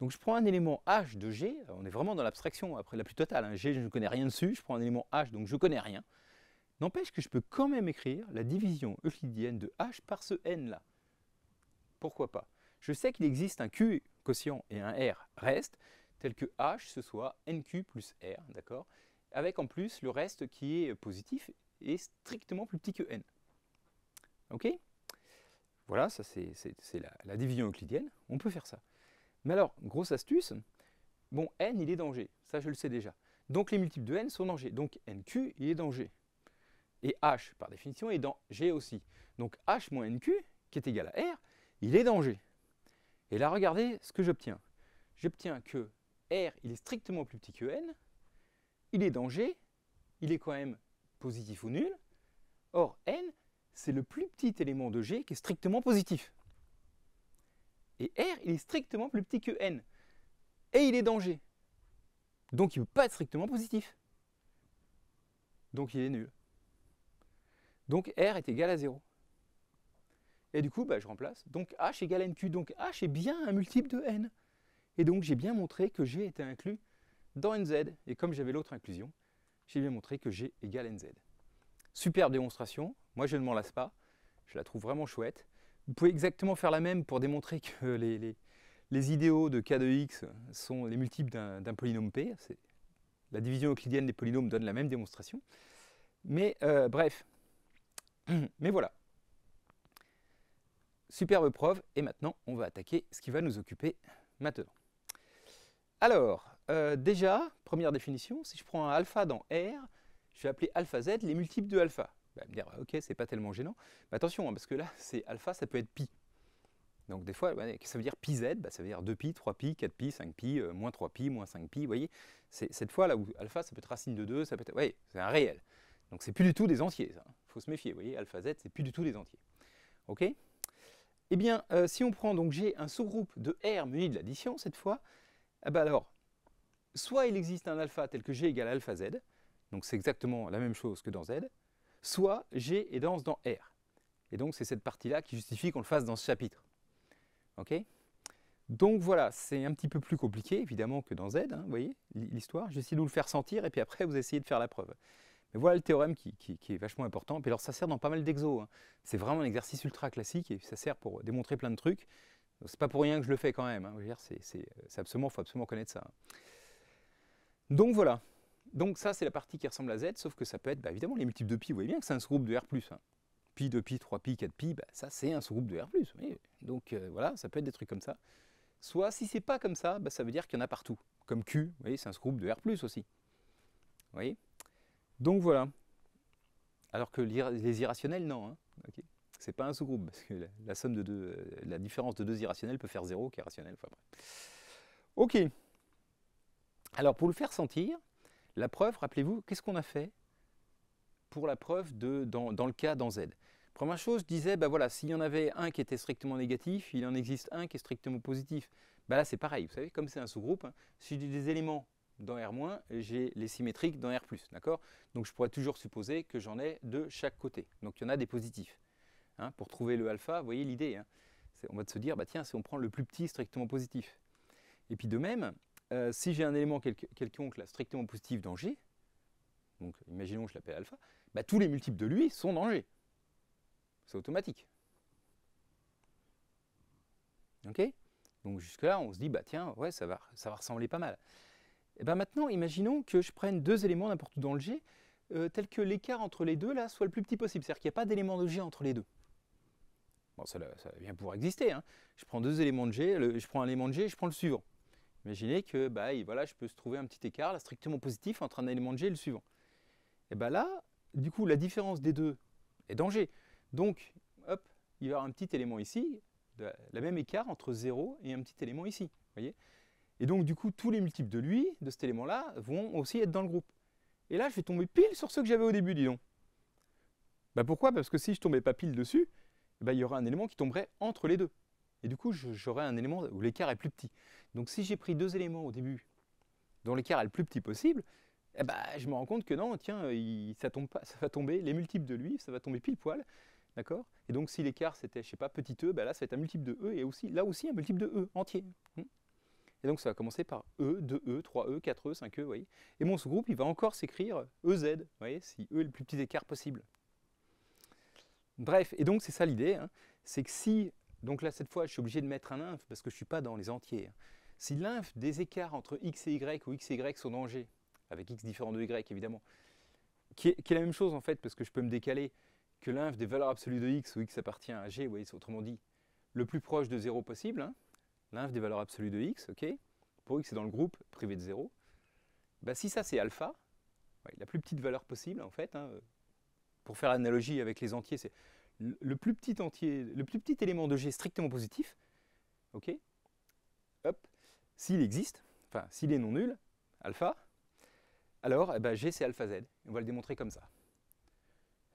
Donc je prends un élément H de G, on est vraiment dans l'abstraction après la plus totale, hein. G je ne connais rien dessus, je prends un élément H donc je ne connais rien. N'empêche que je peux quand même écrire la division euclidienne de H par ce N là. Pourquoi pas Je sais qu'il existe un Q quotient et un R reste, tel que H ce soit NQ plus R, d'accord avec en plus le reste qui est positif et strictement plus petit que n. Ok Voilà, ça c'est la, division euclidienne, on peut faire ça. Mais alors, grosse astuce, bon, n il est dans G, ça je le sais déjà. Donc les multiples de n sont dans G, donc nq il est dans G. Et h, par définition, est dans G aussi. Donc h moins nq, qui est égal à r, il est dans G. Et là, regardez ce que j'obtiens. J'obtiens que r, il est strictement plus petit que n, il est dans G, il est quand même positif ou nul. Or, N, c'est le plus petit élément de G qui est strictement positif. Et R, il est strictement plus petit que N. Et il est dans G. Donc il ne peut pas être strictement positif. Donc il est nul. Donc R est égal à 0. Et du coup, bah, je remplace. Donc H égale NQ. Donc H est bien un multiple de N. Et donc j'ai bien montré que G était inclus dans NZ, et comme j'avais l'autre inclusion, j'ai bien montré que G égale NZ. Superbe démonstration, moi je ne m'en lasse pas, je la trouve vraiment chouette. Vous pouvez exactement faire la même pour démontrer que les, idéaux de K de X sont les multiples d'un polynôme P. La division euclidienne des polynômes donne la même démonstration. Mais euh, bref, mais voilà. Superbe preuve, et maintenant on va attaquer ce qui va nous occuper maintenant. Alors, euh, déjà, première définition, si je prends un alpha dans R, je vais appeler alpha z les multiples de alpha. allez bah, me dire, ok, c'est pas tellement gênant. Mais attention, hein, parce que là, c'est alpha, ça peut être pi. Donc des fois, ça veut dire pi z, bah, ça veut dire 2pi, 3pi, 4pi, 5pi, moins 3pi, moins 5pi. Vous voyez, c'est cette fois là où alpha, ça peut être racine de 2, ça peut être... Oui, c'est un réel. Donc c'est plus du tout des entiers, ça. Hein. faut se méfier, vous voyez, alpha z, c'est plus du tout des entiers. OK Eh bien, euh, si on prend donc j'ai un sous-groupe de R muni de l'addition cette fois, ah bah, alors, soit il existe un alpha tel que G égale alpha Z, donc c'est exactement la même chose que dans Z, soit G est dense dans R. Et donc c'est cette partie-là qui justifie qu'on le fasse dans ce chapitre. Ok donc voilà, c'est un petit peu plus compliqué évidemment que dans Z, hein, vous voyez l'histoire. J'essaie de vous le faire sentir et puis après vous essayez de faire la preuve. Mais voilà le théorème qui, est vachement important. Puis alors ça sert dans pas mal d'exos. Hein. C'est vraiment un exercice ultra classique et ça sert pour démontrer plein de trucs. C'est pas pour rien que je le fais quand même. Hein. Euh, c'est absolument, faut absolument connaître ça. Hein. Donc voilà. Donc ça, c'est la partie qui ressemble à Z, sauf que ça peut être, bah, évidemment, les multiples de pi. Vous voyez bien que c'est un sous-groupe de R+. Hein. Pi, 2pi, 3pi, 4pi, ça, c'est un sous-groupe de R+. Donc euh, voilà, ça peut être des trucs comme ça. Soit, si c'est pas comme ça, bah, ça veut dire qu'il y en a partout. Comme Q, vous voyez, c'est un sous-groupe de R+, aussi. Vous voyez Donc voilà. Alors que les irrationnels, non. Hein. C'est pas un sous-groupe, parce que la, somme de deux, euh, la différence de deux irrationnels peut faire 0, qui est rationnel. Enfin, Ok. Alors pour le faire sentir, la preuve, rappelez-vous, qu'est-ce qu'on a fait pour la preuve de, dans, le cas dans Z Première chose, je disais, bah voilà, s'il y en avait un qui était strictement négatif, il en existe un qui est strictement positif. Bah là, c'est pareil, vous savez, comme c'est un sous-groupe, hein, si j'ai des éléments dans R-, j'ai les symétriques dans R+, Donc je pourrais toujours supposer que j'en ai de chaque côté. Donc il y en a des positifs. Hein, pour trouver le alpha, vous voyez l'idée. Hein. on va se dire, bah tiens, si on prend le plus petit strictement positif. Et puis de même, euh, si j'ai un élément quelconque là, strictement positif dans G, donc imaginons que je l'appelle alpha, bah, tous les multiples de lui sont dans G. C'est automatique. Ok Donc jusque-là, on se dit, bah tiens, ouais, ça va, ça va ressembler pas mal. Et eh ben, maintenant, imaginons que je prenne deux éléments n'importe où dans le G, euh, tel que l'écart entre les deux là soit le plus petit possible, c'est-à-dire qu'il n'y a pas d'élément de G entre les deux. Bon, ça, ça va bien pouvoir exister. Hein. Je prends deux éléments de G, je prends un élément de G et je prends le suivant. Imaginez que bah, voilà, je peux se trouver un petit écart strictement positif entre un élément de G et le suivant. Et bien bah, là, du coup, la différence des deux est danger. Donc, hop, il y avoir un petit élément ici, le la même écart entre 0 et un petit élément ici. voyez et donc, du coup, tous les multiples de lui, de cet élément-là, vont aussi être dans le groupe. Et là, je vais tomber pile sur ceux que j'avais au début, disons. Bah, pourquoi Parce que si je tombais pas pile dessus, bah, il y aura un élément qui tomberait entre les deux. Et du coup, j'aurai un élément où l'écart est plus petit. Donc si j'ai pris deux éléments au début dont l'écart est le plus petit possible, eh ben, je me rends compte que non, tiens, ça, va tomber, les multiples de lui, ça va tomber pile poil. D'accord Et donc si l'écart c'était, je sais pas, petit e, ben là ça va être un multiple de e et aussi, là aussi un multiple de e entier. Hmm et donc ça va commencer par E, 2E, 3E, 4E, 5E, vous voyez. Et mon sous-groupe, il va encore s'écrire EZ, vous voyez, si E est le plus petit écart possible. Bref, et donc c'est ça l'idée, hein, c'est que si donc là, cette fois, je suis obligé de mettre un inf parce que je ne suis pas dans les entiers. Si l'inf des écarts entre x et y ou x et y sont dans G, avec x différent de y évidemment, qui est, la même chose en fait parce que je peux me décaler que l'inf des valeurs absolues de x où x appartient à g, vous voyez, autrement dit, le plus proche de 0 possible, l'inf hein. des valeurs absolues de x, ok, pour x c'est dans le groupe privé de 0, bah, si ça c'est alpha, la plus petite valeur possible en fait, hein, pour faire l'analogie avec les entiers, c'est le plus petit entier, le plus petit élément de G strictement positif, ok, s'il existe, enfin s'il est non nul, alpha, alors eh ben, G c'est alpha Z. On va le démontrer comme ça.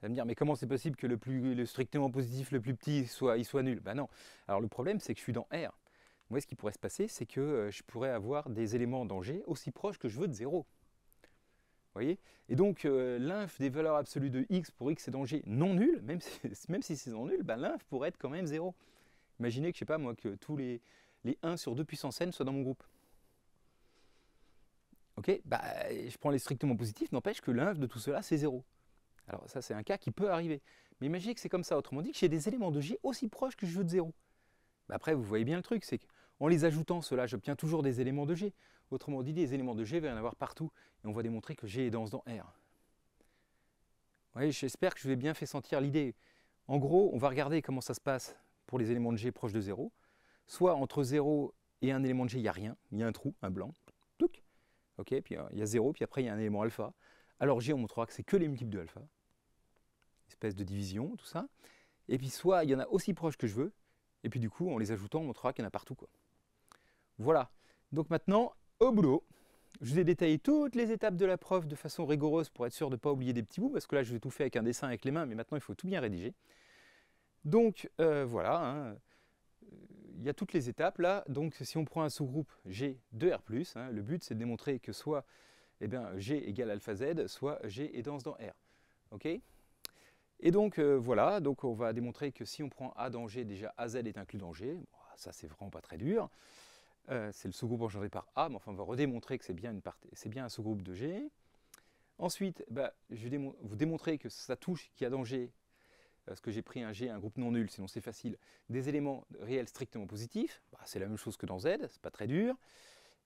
Ça me dire, mais comment c'est possible que le, plus, le strictement positif, le plus petit, soit, il soit nul Ben non. Alors le problème, c'est que je suis dans R. Moi, ce qui pourrait se passer, c'est que euh, je pourrais avoir des éléments dans G aussi proches que je veux de 0 voyez Et donc euh, l'inf des valeurs absolues de x pour x est dans g non nul, même si, même si c'est non nul, bah, l'inf pourrait être quand même 0. Imaginez que, je sais pas moi, que tous les, 1 sur 2 puissance n soient dans mon groupe. Ok bah, Je prends les strictement positifs, n'empêche que l'inf de tout cela, c'est 0. Alors ça, c'est un cas qui peut arriver. Mais imaginez que c'est comme ça, autrement dit, que j'ai des éléments de g aussi proches que je veux de 0. Bah, après, vous voyez bien le truc, c'est qu'en les ajoutant, cela, j'obtiens toujours des éléments de g. Autrement dit, les éléments de G, va y en avoir partout. Et on va démontrer que G est dense dans R. Oui, j'espère que je vous ai bien fait sentir l'idée. En gros, on va regarder comment ça se passe pour les éléments de G proches de 0. Soit entre 0 et un élément de G, il n'y a rien, il y a un trou, un blanc. Ok, puis euh, il y a 0, puis après il y a un élément alpha. Alors G, on montrera que c'est que les multiples de alpha. Espèce de division, tout ça. Et puis soit il y en a aussi proche que je veux, et puis du coup, en les ajoutant, on montrera qu'il y en a partout. Quoi. Voilà. Donc maintenant, au boulot. Je vous ai détaillé toutes les étapes de la preuve de façon rigoureuse pour être sûr de ne pas oublier des petits bouts, parce que là je vais tout faire avec un dessin avec les mains, mais maintenant il faut tout bien rédiger. Donc euh, voilà, hein. il y a toutes les étapes là. Donc si on prend un sous-groupe de r hein, le but c'est de démontrer que soit eh bien, G égale alpha Z, soit G est dense dans R. Ok et donc euh, voilà, donc on va démontrer que si on prend A dans G, déjà AZ est inclus dans G. ça c'est vraiment pas très dur. Euh, c'est le sous-groupe engendré par A, mais enfin on va redémontrer que c'est bien, bien un sous-groupe de G. Ensuite, bah, je vais vous démontrer que ça touche qu'il y a danger, parce que j'ai pris un G, un groupe non nul, sinon c'est facile, des éléments réels strictement positifs, bah, c'est la même chose que dans Z, c'est pas très dur,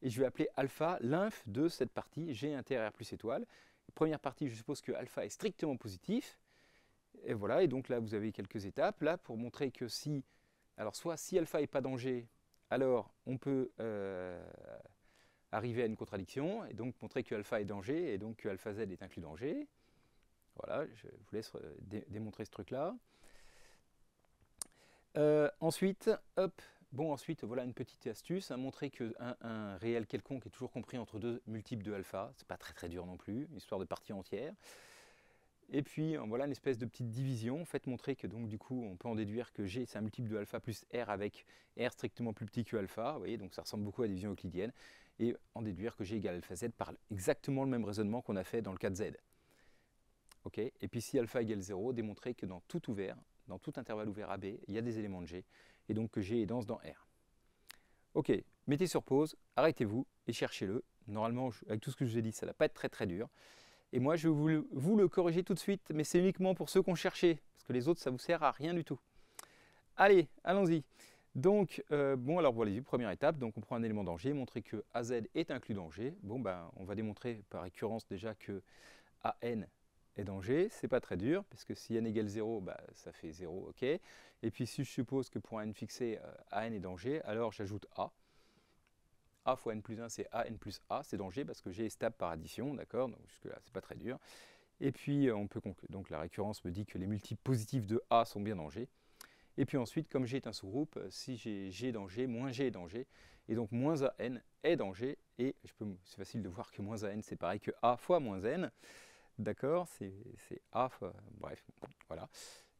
et je vais appeler alpha l'inf de cette partie, G inter R plus étoile. Première partie, je suppose que alpha est strictement positif, et voilà, et donc là vous avez quelques étapes, là pour montrer que si, alors soit si alpha n'est pas danger, alors on peut euh, arriver à une contradiction et donc montrer que alpha est danger et donc que alpha z est inclus danger. Voilà, je vous laisse euh, démontrer ce truc-là. Euh, ensuite, hop, bon ensuite voilà une petite astuce, hein, montrer qu'un réel quelconque est toujours compris entre deux multiples de alpha, c'est pas très très dur non plus, histoire de partie entière. Et puis euh, voilà une espèce de petite division. Faites montrer que donc du coup on peut en déduire que G c'est un multiple de alpha plus R avec R strictement plus petit que alpha. Vous voyez donc ça ressemble beaucoup à la division euclidienne. Et en déduire que G égale alpha Z par exactement le même raisonnement qu'on a fait dans le cas de Z. ok et puis si alpha égale 0, démontrer que dans tout ouvert, dans tout intervalle ouvert AB, il y a des éléments de G. Et donc que G est dense dans R. Ok, mettez sur pause, arrêtez-vous et cherchez-le. Normalement, avec tout ce que je vous ai dit, ça ne va pas être très très dur. Et moi, je vais vous, le corriger tout de suite, mais c'est uniquement pour ceux qu'on cherchait, parce que les autres, ça vous sert à rien du tout. Allez, allons-y. Donc, euh, bon, alors voilà, première étape, donc on prend un élément danger, montrer que AZ est inclus dans G. Bon, ben, on va démontrer par récurrence déjà que AN est dans G. C'est pas très dur, parce que si n égale 0, ben, bah, ça fait 0, ok. Et puis si je suppose que pour un n fixé, euh, AN est dans G, alors j'ajoute A. A fois n plus 1, c'est n plus A, c'est dans parce que G est stable par addition, d'accord Donc jusque-là, c'est pas très dur. Et puis, euh, on peut donc la récurrence me dit que les multiples positifs de A sont bien dans G. Et puis ensuite, comme G est un sous-groupe, euh, si j'ai G dans G, moins G est dans G, et donc moins a, n est dans G, et c'est facile de voir que moins n, c'est pareil que A fois moins N, d'accord C'est A fois... bref, voilà.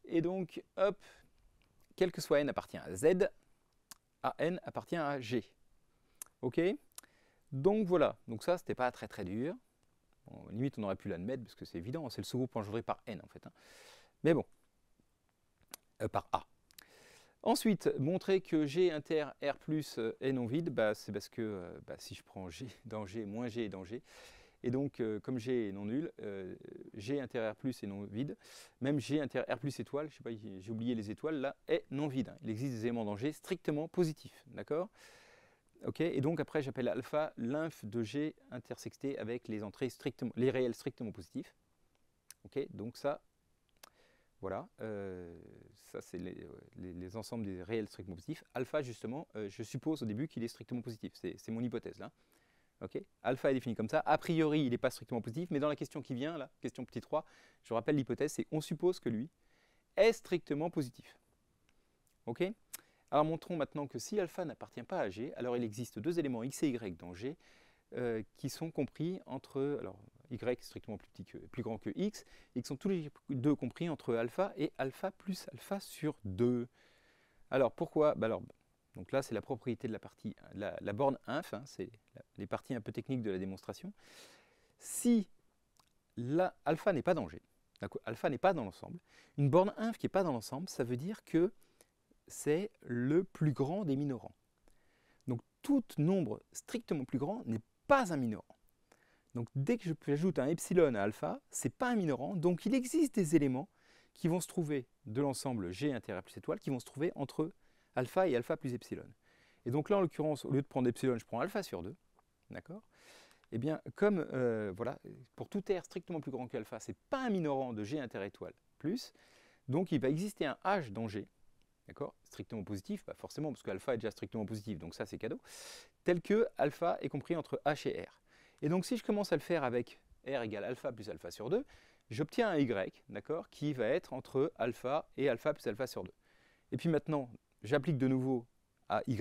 Et donc, hop, quel que soit N appartient à Z, a, n appartient à G. Ok Donc voilà, donc ça c'était pas très très dur. Bon, limite on aurait pu l'admettre parce que c'est évident, c'est le sous-groupe engendré par N en fait. Hein. Mais bon, euh, par A. Ensuite, montrer que G inter R plus est euh, non vide, bah, c'est parce que euh, bah, si je prends G dans G, moins G dans G, et donc comme G est non nul, G inter R plus est non vide, même G inter R plus étoile, je sais pas, j'ai oublié les étoiles là, est non vide. Hein. Il existe des éléments dans G strictement positifs, d'accord Okay et donc après, j'appelle alpha l'inf de G intersecté avec les entrées strictement, les réels strictement positifs. Okay donc ça, voilà, euh, ça c'est euh, les, ensembles des réels strictement positifs. Alpha justement, euh, je suppose au début qu'il est strictement positif, c'est mon hypothèse là. alpha est défini comme ça, a priori il n'est pas strictement positif, mais dans la question qui vient, là, question petit 3, je rappelle l'hypothèse, c'est on suppose que lui est strictement positif. Ok alors montrons maintenant que si alpha n'appartient pas à G, alors il existe deux éléments x et y dans G euh, qui sont compris entre, alors y strictement plus, petit que, plus grand que x, et qui sont tous les deux compris entre alpha et alpha plus alpha sur 2. Alors pourquoi bah, alors, Donc là c'est la propriété de la partie, la, borne inf, hein, c'est les parties un peu techniques de la démonstration. Si la, alpha n'est pas dans G, alpha n'est pas dans l'ensemble, une borne inf qui n'est pas dans l'ensemble, ça veut dire que c'est le plus grand des minorants. Donc tout nombre strictement plus grand n'est pas un minorant. Donc dès que j'ajoute un epsilon à alpha, ce n'est pas un minorant, donc il existe des éléments qui vont se trouver de l'ensemble G intérêt plus étoile, qui vont se trouver entre alpha et alpha plus epsilon. Et donc là, en l'occurrence, au lieu de prendre epsilon, je prends alpha sur 2, d'accord Eh bien, comme, euh, voilà, pour tout R strictement plus grand qu'alpha, alpha, c'est pas un minorant de G inter étoile plus, donc il va exister un H dans G, D'accord Strictement positif, bah forcément, parce que alpha est déjà strictement positif, donc ça c'est cadeau. Tel que alpha est compris entre h et r. Et donc si je commence à le faire avec r égale alpha plus alpha sur 2, j'obtiens un y, d'accord, qui va être entre alpha et alpha plus alpha sur 2. Et puis maintenant, j'applique de nouveau à y,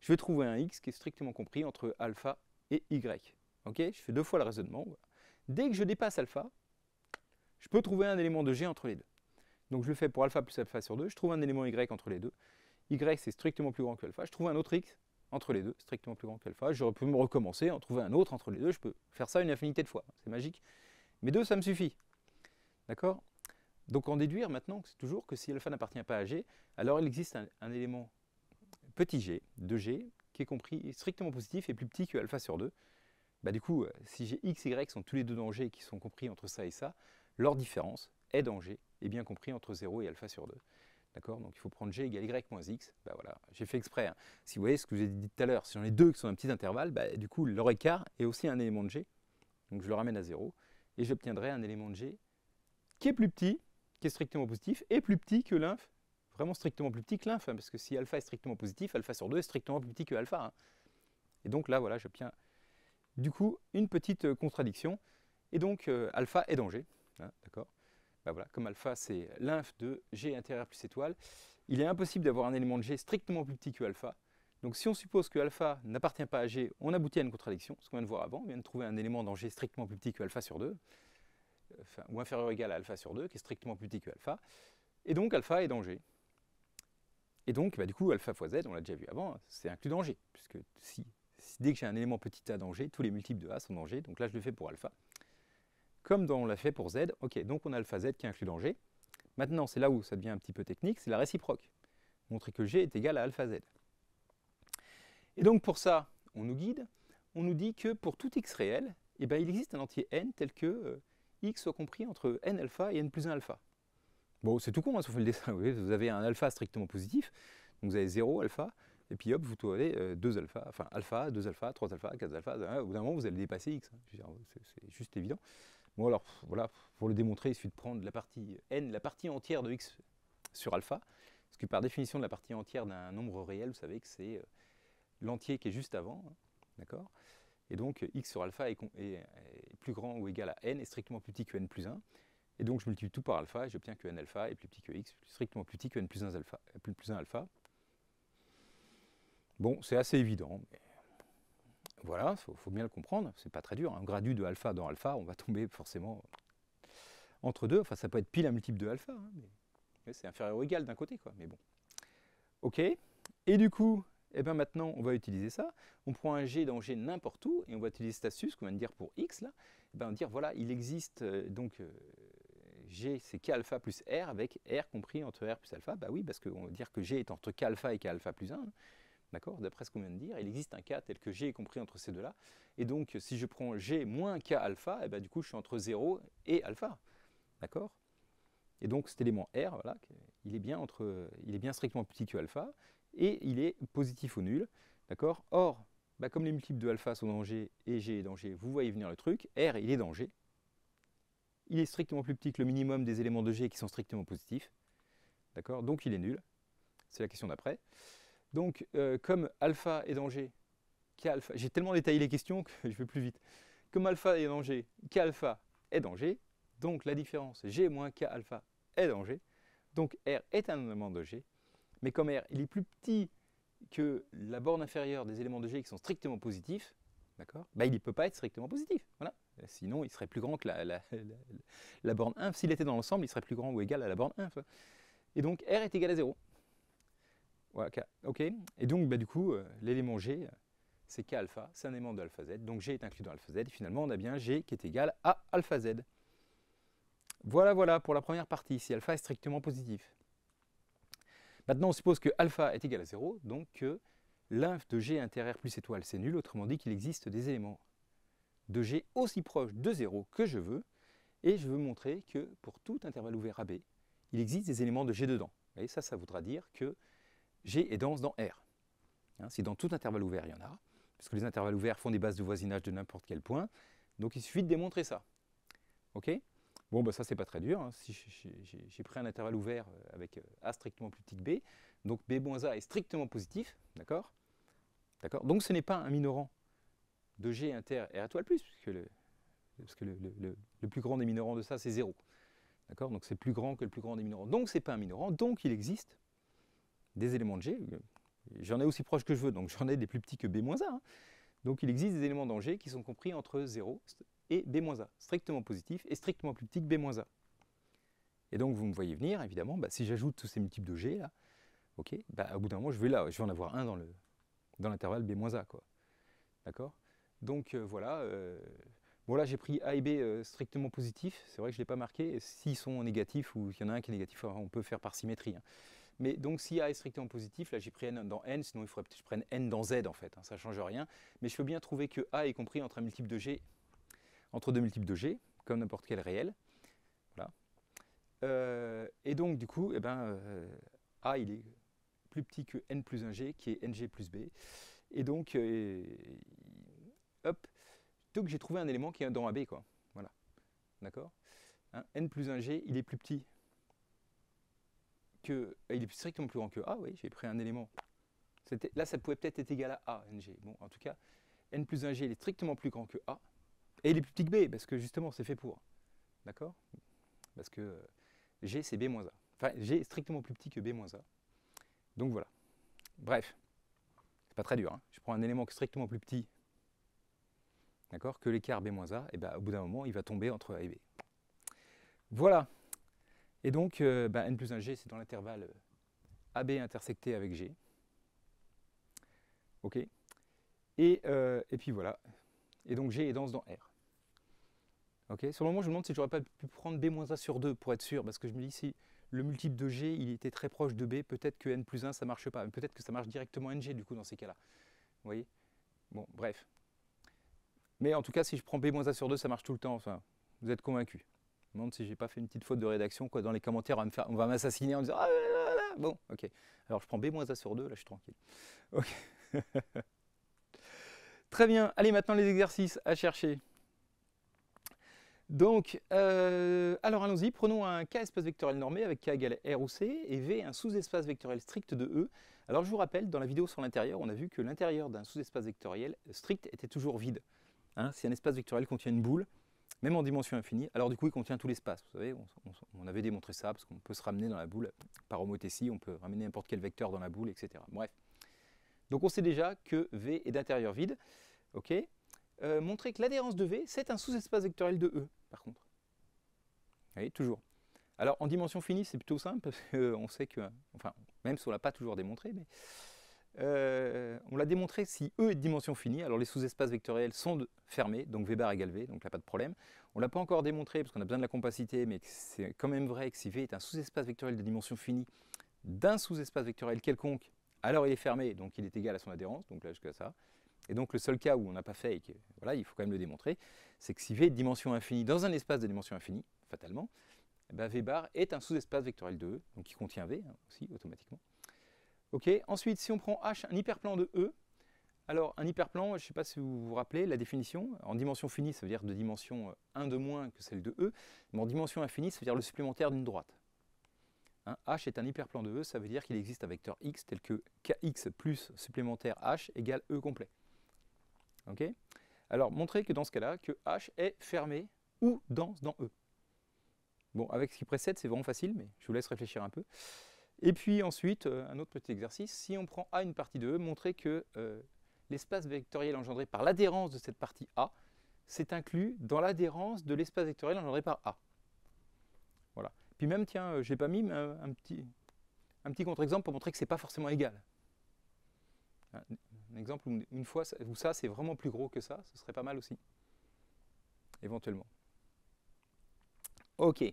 je vais trouver un x qui est strictement compris entre alpha et y. Ok Je fais deux fois le raisonnement. Dès que je dépasse alpha, je peux trouver un élément de g entre les deux. Donc je le fais pour alpha plus alpha sur 2, je trouve un élément y entre les deux. Y est strictement plus grand que alpha, je trouve un autre x entre les deux, strictement plus grand que alpha. J'aurais pu me recommencer, en trouver un autre entre les deux, je peux faire ça une infinité de fois, c'est magique. Mais deux, ça me suffit. D'accord Donc en déduire maintenant, c'est toujours que si alpha n'appartient pas à g, alors il existe un, élément petit g, 2g, qui est compris strictement positif et plus petit que alpha sur 2. Bah du coup, euh, si j'ai x, y sont tous les deux dans g qui sont compris entre ça et ça, leur différence est dans g bien compris entre 0 et alpha sur 2. D'accord Donc il faut prendre g égale y moins x. Bah voilà, j'ai fait exprès. Hein. Si vous voyez ce que j'ai dit tout à l'heure, si j'en ai deux qui sont un petit intervalle, bah, du coup leur écart est aussi un élément de g. Donc je le ramène à 0 et j'obtiendrai un élément de g qui est plus petit, qui est strictement positif, et plus petit que l'inf, vraiment strictement plus petit que l'inf, hein, parce que si alpha est strictement positif, alpha sur 2 est strictement plus petit que alpha. Hein. Et donc là, voilà, j'obtiens du coup une petite euh, contradiction, et donc euh, alpha est dans g, d'accord bah voilà, comme alpha c'est l'inf de g intérieur plus étoile, il est impossible d'avoir un élément de g strictement plus petit que alpha. Donc si on suppose que alpha n'appartient pas à g, on aboutit à une contradiction, ce qu'on vient de voir avant, on vient de trouver un élément dans g strictement plus petit que alpha sur 2, ou inférieur ou égal à alpha sur 2, qui est strictement plus petit que alpha, et donc alpha est dans g. Et donc bah, du coup alpha fois z, on l'a déjà vu avant, c'est inclus dans g, puisque dès que j'ai un élément petit a dans g, tous les multiples de a sont dans g, donc là je le fais pour alpha comme on l'a fait pour z. Ok, donc on a alpha z qui est inclus dans g. Maintenant, c'est là où ça devient un petit peu technique, c'est la réciproque. Montrer que g est égal à alpha z. Et donc pour ça, on nous guide, on nous dit que pour tout x réel, eh ben, il existe un entier n tel que euh, x soit compris entre n alpha et n plus 1 alpha. Bon, c'est tout con, hein, fait le dessin. Vous, avez un alpha strictement positif, donc vous avez 0 alpha, et puis hop, vous avez 2 euh, alpha, enfin alpha, 2 alpha, 3 alpha, 4 alpha. au bout d'un moment, vous allez dépasser x. Hein. c'est juste évident. Bon alors voilà, pour le démontrer, il suffit de prendre la partie n, la partie entière de x sur alpha, parce que par définition de la partie entière d'un nombre réel, vous savez que c'est euh, l'entier qui est juste avant, hein, d'accord Et donc x sur alpha est, plus grand ou égal à n est strictement plus petit que n plus 1. Et donc je multiplie tout par alpha et j'obtiens que n alpha est plus petit que x, strictement plus petit que n plus 1 alpha. Euh, plus 1 alpha. Bon, c'est assez évident, mais voilà, il faut, bien le comprendre, c'est pas très dur. Un hein. gradu de alpha dans alpha, on va tomber forcément entre deux. Enfin, ça peut être pile un multiple de alpha, hein, mais, c'est inférieur ou égal d'un côté, quoi. Mais bon. OK Et du coup, eh ben maintenant, on va utiliser ça. On prend un G dans G n'importe où, et on va utiliser cette astuce qu'on vient de dire pour X, là. Eh ben, on va dire, voilà, il existe euh, donc... Euh, G c'est K alpha plus R avec R compris entre R plus alpha, bah oui parce qu'on veut dire que G est entre K alpha et K alpha plus 1, D'accord D'après ce qu'on vient de dire, il mm. existe un k tel que G est compris entre ces deux-là. Et donc, si je prends G moins K alpha, et eh ben, du coup, je suis entre 0 et alpha. D'accord Et donc, cet élément R, il est bien, entre, il est bien strictement petit que alpha, et il est positif ou nul. D'accord Or, bah, comme les multiples de alpha sont dans et G est dans vous voyez venir le truc, R, il est dans Il est strictement plus petit que le minimum des éléments de G qui sont strictement positifs. D'accord Donc, il est nul. C'est la question d'après. Donc, euh, comme alpha est danger, K alpha, j'ai tellement détaillé les questions que je vais plus vite. Comme alpha est danger, K alpha est G, donc la différence G moins K alpha est G, donc R est un élément de G, mais comme R il est plus petit que la borne inférieure des éléments de G qui sont strictement positifs, d'accord bah, Il ne peut pas être strictement positif, voilà. Sinon, il serait plus grand que la, borne inf. S'il était dans l'ensemble, il serait plus grand ou égal à la borne inf. Et donc, R est égal à 0 ok. Et donc, bah, du coup, euh, l'élément G, c'est K c'est un élément de alpha Z. Donc G est inclus dans alpha Z. Et finalement, on a bien G qui est égal à alpha Z. Voilà, voilà pour la première partie, si alpha est strictement positif. Maintenant, on suppose que alpha est égal à 0, donc que l'inf de G intérieur plus étoile, c'est nul. Autrement dit, qu'il existe des éléments de G aussi proches de 0 que je veux. Et je veux montrer que pour tout intervalle ouvert b, il existe des éléments de G dedans. Et ça, ça voudra dire que G est dense dans R. Hein, si dans tout intervalle ouvert, il y en a, puisque les intervalles ouverts font des bases de voisinage de n'importe quel point, donc il suffit de démontrer ça. Ok Bon, bah ça, c'est pas très dur. Hein. Si j'ai pris un intervalle ouvert euh, avec euh, A strictement plus petit que B, donc B A est strictement positif, d'accord D'accord Donc ce n'est pas un minorant de G inter R toile plus, puisque le, parce que le, plus grand des minorants de ça, c'est 0. D'accord Donc c'est plus grand que le plus grand des minorants. Donc c'est pas un minorant, donc il existe des éléments de G. J'en ai aussi proche que je veux, donc j'en ai des plus petits que B-A. Hein. Donc il existe des éléments g qui sont compris entre 0 et B-A, strictement positif et strictement plus petit que B-A. Et donc vous me voyez venir, évidemment, bah, si j'ajoute tous ces multiples de G là, ok, bah, au bout d'un moment je vais là, je vais en avoir un dans dans l'intervalle B-A. D'accord Donc euh, voilà, euh, là j'ai pris A et B euh, strictement positifs, c'est vrai que je ne l'ai pas marqué, s'ils sont négatifs ou s'il y en a un qui est négatif, on peut faire par symétrie. Hein. Mais donc si A est strictement positif, là j'ai pris N dans N, sinon il faudrait que je prenne N dans Z en fait, hein. ça ne change rien. Mais je peux bien trouver que A est compris entre un multiple de G, entre deux multiples de G, comme n'importe quel réel. Voilà. Euh, et donc du coup, eh ben, euh, A il est plus petit que N plus 1G, qui est NG plus B. Et donc, euh, hop, j'ai trouvé un élément qui est dans AB, quoi. Voilà. D'accord hein, N plus 1G, il est plus petit que il est strictement plus grand que A, oui, j'ai pris un élément. Là, ça pouvait peut-être être égal à A, NG. Bon, en tout cas, N plus 1G, est strictement plus grand que A. Et il est plus petit que B, parce que justement, c'est fait pour. D'accord Parce que G, c'est B moins A. Enfin, G est strictement plus petit que B moins A. Donc voilà. Bref, c'est pas très dur. Hein. Je prends un élément strictement plus petit d'accord, que l'écart B-A, et ben, au bout d'un moment, il va tomber entre A et B. Voilà. Et donc, euh, bah, n plus 1g, c'est dans l'intervalle euh, AB intersecté avec g. OK euh, et, puis voilà. Et donc g est dense dans R. OK Sur le moment, je me demande si j'aurais pas pu prendre B-1 sur 2 pour être sûr, parce que je me dis si le multiple de g, il était très proche de B, peut-être que n plus 1, ça marche pas. Peut-être que ça marche directement ng, du coup, dans ces cas-là. Vous voyez Bon, bref. Mais en tout cas, si je prends B-A moins sur 2, ça marche tout le temps. Enfin, vous êtes convaincus me demande si j'ai pas fait une petite faute de rédaction quoi dans les commentaires. On va me faire, on va m'assassiner en disant ah là, là, là. bon, ok. Alors je prends B-A sur 2, là je suis tranquille. Très bien. Allez maintenant les exercices à chercher. Donc, euh, alors allons-y, prenons un K espace vectoriel normé avec K égale R ou C et V un sous-espace vectoriel strict de E. Alors je vous rappelle, dans la vidéo sur l'intérieur, on a vu que l'intérieur d'un sous-espace vectoriel strict était toujours vide. Hein. si un espace vectoriel contient une boule, même en dimension infinie. Alors du coup, il contient tout l'espace. Vous savez, on, avait démontré ça, parce qu'on peut se ramener dans la boule par homothétie, on peut ramener n'importe quel vecteur dans la boule, etc. Bref. Donc on sait déjà que V est d'intérieur vide. OK euh, Montrer que l'adhérence de V, c'est un sous-espace vectoriel de E, par contre. Vous toujours. Alors en dimension finie, c'est plutôt simple, parce qu'on sait que, enfin, même si on l'a pas toujours démontré, mais euh, on l'a démontré, si E est de dimension finie, alors les sous-espaces vectoriels sont fermés, donc V bar égale V, donc là pas de problème. On ne l'a pas encore démontré parce qu'on a besoin de la compacité, mais c'est quand même vrai que si V est un sous-espace vectoriel de dimension finie d'un sous-espace vectoriel quelconque, alors il est fermé, donc il est égal à son adhérence, donc là jusqu'à ça. Et donc le seul cas où on n'a pas fait, et voilà, il faut quand même le démontrer, c'est que si V est de dimension infinie dans un espace de dimension infinie, fatalement, V eh bar ben, est un sous-espace vectoriel de E, donc qui contient V hein, aussi automatiquement. Ensuite, si on prend H, un hyperplan de E, alors un hyperplan, je ne sais pas si vous vous rappelez la définition, en dimension finie, ça veut dire de dimension 1 euh, de moins que celle de E, mais en dimension infinie, ça veut dire le supplémentaire d'une droite. Hein, H est un hyperplan de E, ça veut dire qu'il existe un vecteur x tel que kx plus supplémentaire H égale E complet. Ok Alors, montrez que dans ce cas-là, que H est fermé ou dense dans E. Bon, avec ce qui précède, c'est vraiment facile, mais je vous laisse réfléchir un peu. Et puis ensuite, euh, un autre petit exercice, si on prend A une partie de E, montrer que euh, l'espace vectoriel engendré par l'adhérence de cette partie A s'est inclus dans l'adhérence de l'espace vectoriel engendré par A. Voilà. Puis même, tiens, euh, je n'ai pas mis un, petit, un petit contre-exemple pour montrer que ce n'est pas forcément égal. Un, exemple une fois où ça, c'est vraiment plus gros que ça, ce serait pas mal aussi, éventuellement. Ok.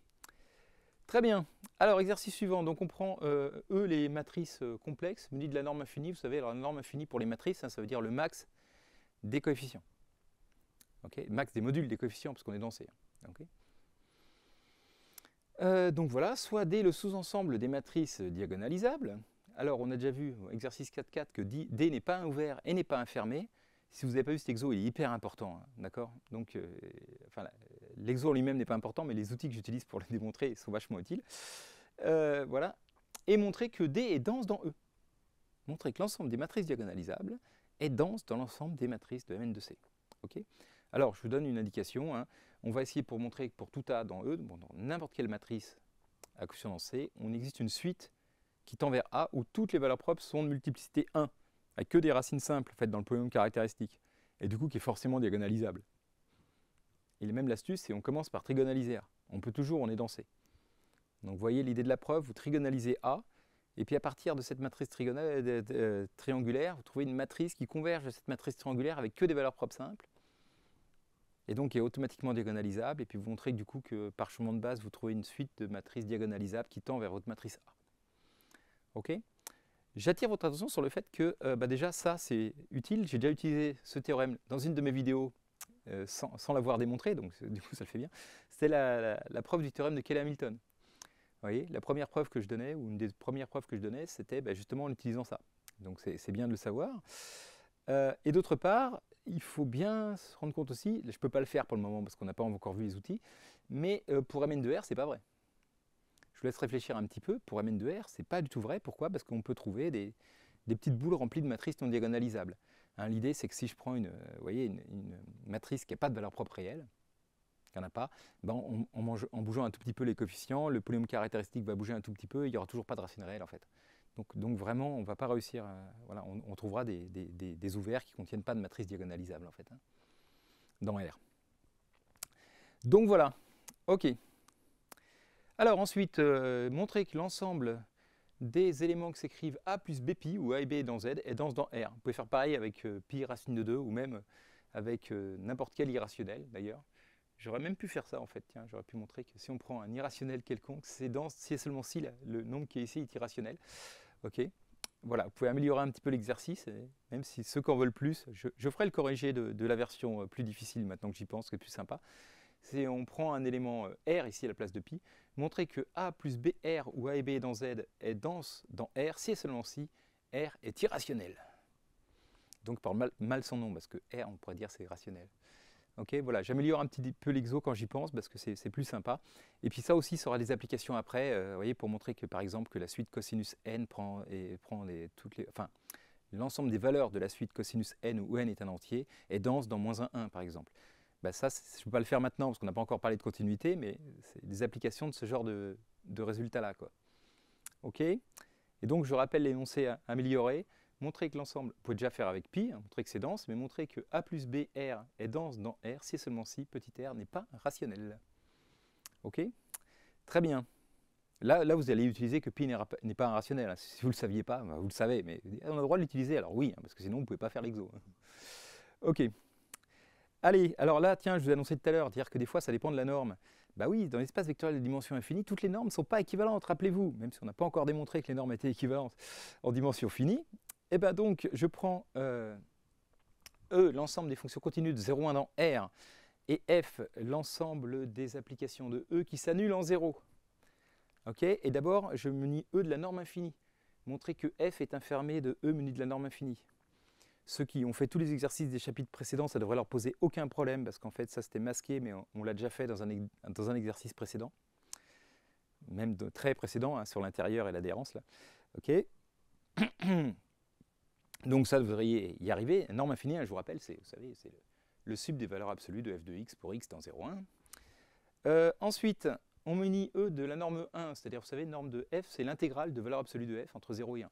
Très bien. Alors, exercice suivant. Donc, on prend, euh, E, les matrices euh, complexes, dit de la norme infinie. Vous savez, la norme infinie pour les matrices, hein, ça veut dire le max des coefficients. Ok, max des modules des coefficients, parce qu'on est dans C. Hein. Euh, donc voilà, soit D, le sous-ensemble des matrices diagonalisables. Alors, on a déjà vu, euh, exercice 4.4, que D n'est pas un ouvert et n'est pas un fermé. Si vous n'avez pas vu cet exo, il est hyper important, hein. d'accord Donc, L'exo lui-même n'est pas important, mais les outils que j'utilise pour le démontrer sont vachement utiles. Euh, voilà. Et montrer que D est dense dans E. Montrer que l'ensemble des matrices diagonalisables est dense dans l'ensemble des matrices de Mn de C. Alors, je vous donne une indication. Hein. On va essayer pour montrer que pour tout A dans E, bon, dans n'importe quelle matrice à coefficient dans C, on existe une suite qui tend vers A où toutes les valeurs propres sont de multiplicité 1, avec que des racines simples faites dans le polynôme caractéristique, et du coup qui est forcément diagonalisable. Il même l'astuce, c'est on commence par trigonaliser A. On peut toujours, on est dansé. Donc vous voyez l'idée de la preuve, vous trigonalisez A, et puis à partir de cette matrice euh, euh, triangulaire, vous trouvez une matrice qui converge à cette matrice triangulaire avec que des valeurs propres simples, et donc qui est automatiquement diagonalisable, et puis vous montrez du coup que par chemin de base, vous trouvez une suite de matrices diagonalisables qui tend vers votre matrice A. Ok J'attire votre attention sur le fait que euh, bah, déjà ça c'est utile, j'ai déjà utilisé ce théorème dans une de mes vidéos euh, sans, l'avoir démontré, donc du coup ça le fait bien, c'était la, preuve du théorème de Kelly-Hamilton. Vous voyez, la première preuve que je donnais, ou une des premières preuves que je donnais, c'était bah, justement en utilisant ça. Donc c'est bien de le savoir. Euh, et d'autre part, il faut bien se rendre compte aussi, je ne peux pas le faire pour le moment parce qu'on n'a pas encore vu les outils, mais euh, pour MN2R, c'est pas vrai. Je vous laisse réfléchir un petit peu. Pour MN2R, c'est pas du tout vrai. Pourquoi Parce qu'on peut trouver des petites boules remplies de matrices non diagonalisables. Hein, l'idée, c'est que si je prends une, euh, voyez, une, matrice qui n'a pas de valeur propre réelle, qu'il n'y a pas, ben, on, en bougeant un tout petit peu les coefficients, le polynôme caractéristique va bouger un tout petit peu, il n'y aura toujours pas de racine réelle en fait. Donc, donc vraiment, on ne va pas réussir, euh, voilà, on, trouvera des, des, ouverts qui ne contiennent pas de matrice diagonalisable en fait, hein, dans R. Donc voilà, ok. Alors ensuite, euh, montrer que l'ensemble des éléments qui s'écrivent A plus Bpi, où A et B est dans Z, et dans dans R. Vous pouvez faire pareil avec euh, pi racine de 2, ou même euh, avec euh, n'importe quel irrationnel, d'ailleurs. J'aurais même pu faire ça, en fait. Tiens, j'aurais pu montrer que si on prend un irrationnel quelconque, c'est dans, et seulement si le nombre qui est ici est irrationnel. OK voilà, vous pouvez améliorer un petit peu l'exercice, même si ceux qui en veulent plus, je, ferai le corrigé de, la version plus difficile maintenant que j'y pense, que plus sympa. Si on prend un élément euh, R ici à la place de pi, montrer que A plus BR ou A et B dans Z est dense dans R si et seulement si R est irrationnel. Donc par mal, son nom, parce que R on pourrait dire c'est rationnel. Ok, voilà, j'améliore un petit peu l'exo quand j'y pense parce que c'est plus sympa. Et puis ça aussi, sera aura des applications après, euh, pour montrer que par exemple que la suite cosinus n prend et prend toutes les, l'ensemble des valeurs de la suite cosinus n où n est un entier est dense dans moins 1, 1 par exemple. Bah, ça, je ne peux pas le faire maintenant parce qu'on n'a pas encore parlé de continuité, mais c'est des applications de ce genre de, résultats-là. OK Et donc, je rappelle l'énoncé amélioré. Montrer que l'ensemble, vous pouvez déjà faire avec pi, hein, montrer que c'est dense, mais montrer que A plus B, R est dense dans R si et seulement si petit r n'est pas rationnel. OK Très bien. Là, là, vous allez utiliser que pi n'est pas rationnel. Hein. Si vous ne le saviez pas, bah, vous le savez, mais on a le droit de l'utiliser, alors oui, hein, parce que sinon, vous ne pouvez pas faire l'exo. OK. Allez, alors là, tiens, je vous ai annoncé tout à l'heure, dire que des fois, ça dépend de la norme. Bah oui, dans l'espace vectoriel de dimension infinie, toutes les normes ne sont pas équivalentes, rappelez-vous, même si on n'a pas encore démontré que les normes étaient équivalentes en dimension finie. Et eh bien donc, je prends euh, E, l'ensemble des fonctions continues de 0, 1 dans R, et F, l'ensemble des applications de E qui s'annulent en 0. Ok Et d'abord, je munis E de la norme infinie. Montrer que F est fermé de E muni de la norme infinie. Ceux qui ont fait tous les exercices des chapitres précédents, ça devrait leur poser aucun problème parce qu'en fait, ça c'était masqué, mais on, l'a déjà fait dans un, dans un, exercice précédent, même très précédent hein, sur l'intérieur et l'adhérence. Là. Ok. Donc ça devrait y arriver. Norme infinie, hein, je vous rappelle, c'est, vous savez, c'est le, sub des valeurs absolues de f de x pour x dans 0,1. Euh, ensuite, on munit E de la norme 1, c'est-à-dire, vous savez, norme de f, c'est l'intégrale de valeur absolue de f entre 0 et 1.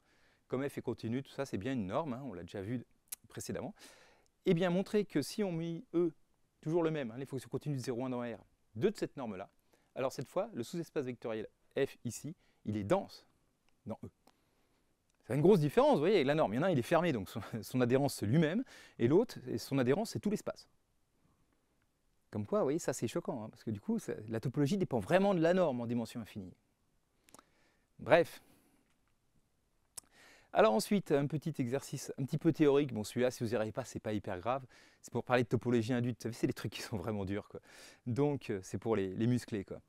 Comme f est continue, tout ça, c'est bien une norme, hein, on l'a déjà vu précédemment, et eh bien montrer que si on met E, toujours le même, hein, les fonctions continues de 1 dans R, 2 de cette norme-là, alors cette fois, le sous-espace vectoriel F ici, il est dense dans E. C'est une grosse différence, vous voyez, avec la norme. Il y en a un, il est fermé, donc son, adhérence, c'est lui-même, et l'autre, son adhérence, c'est tout l'espace. Comme quoi, vous voyez, ça c'est choquant, hein, parce que du coup, la topologie dépend vraiment de la norme en dimension infinie. Bref, alors ensuite, un petit exercice un petit peu théorique. Bon, celui-là, si vous n'y arrivez pas, c'est pas hyper grave. C'est pour parler de topologie induite. Vous savez, c'est les trucs qui sont vraiment durs. Quoi. Donc, euh, c'est pour les, les musclés. Quoi.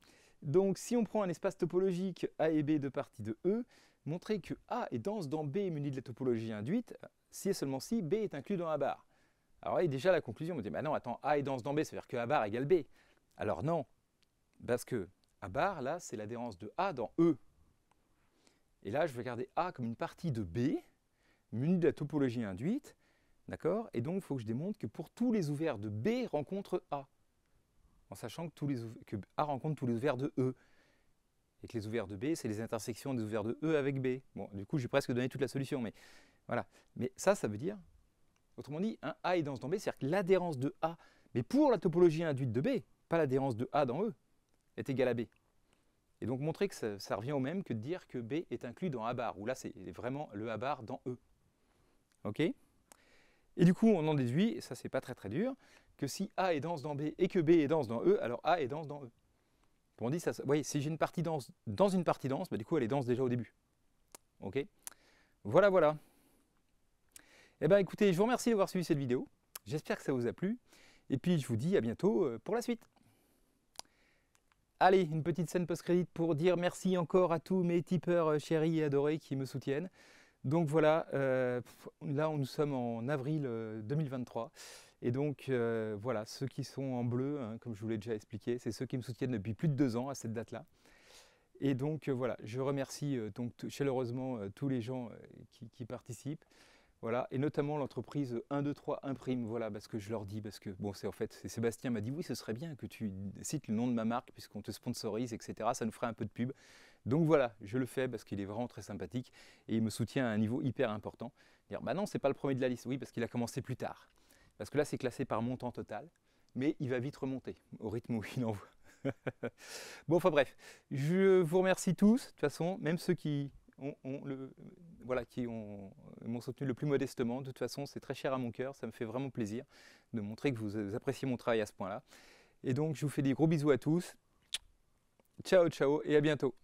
Donc, si on prend un espace topologique A et B de partie de E, montrer que A est dense dans B muni de la topologie induite, si et seulement si B est inclus dans A bar. Alors là, déjà la conclusion, on dit, bah non, attends, A est dense dans B, ça veut dire que A bar égale B. Alors non, parce que A bar, là, c'est l'adhérence de A dans E et là, je vais garder A comme une partie de B, munie de la topologie induite. D'accord Et donc, il faut que je démontre que pour tous les ouverts de B rencontre A, en sachant que, tous les que A rencontre tous les ouverts de E. Et que les ouverts de B, c'est les intersections des ouverts de E avec B. Bon, du coup, j'ai presque donné toute la solution, mais voilà. Mais ça, ça veut dire, autrement dit, un A est dense dans B, c'est-à-dire que l'adhérence de A, mais pour la topologie induite de B, pas l'adhérence de A dans E, est égale à B. Et donc montrer que ça, revient au même que de dire que B est inclus dans A bar, où là c'est vraiment le A bar dans E. Ok Et du coup on en déduit, et ça c'est pas très très dur, que si A est dense dans B et que B est dense dans E, alors A est dense dans E. dit, ça, vous voyez, si j'ai une partie dense dans une partie dense, bah, du coup elle est dense déjà au début. Ok Voilà, voilà. Eh bien écoutez, je vous remercie d'avoir suivi cette vidéo. J'espère que ça vous a plu. Et puis je vous dis à bientôt euh, pour la suite. Allez, une petite scène post-crédit pour dire merci encore à tous mes tipeurs euh, chéris et adorés qui me soutiennent. Donc voilà, euh, là nous sommes en avril 2023. Euh, et donc euh, voilà, ceux qui sont en bleu, hein, comme je vous l'ai déjà expliqué, c'est ceux qui me soutiennent depuis plus de deux ans à cette date-là. Et donc voilà, je remercie donc chaleureusement tous les gens qui participent. Voilà, et notamment l'entreprise 123 Imprime, voilà, parce que je leur dis, parce que, bon, c'est en fait, Sébastien m'a dit, oui, ce serait bien que tu cites le nom de ma marque, puisqu'on te sponsorise, etc., ça nous ferait un peu de pub. Donc voilà, je le fais parce qu'il est vraiment très sympathique, et il me soutient à un niveau hyper important. Dire, bah non, c'est pas le premier de la liste, oui, parce qu'il a commencé plus tard. Parce que là, c'est classé par montant total, mais il va vite remonter, au rythme où il envoie. bon, enfin bref, je vous remercie tous, de toute façon, même ceux qui voilà, qui m'ont soutenu le plus modestement. De toute façon, c'est très cher à mon cœur, ça me fait vraiment plaisir de montrer que vous appréciez mon travail à ce point-là. Et donc, je vous fais des gros bisous à tous. Ciao, ciao et à bientôt.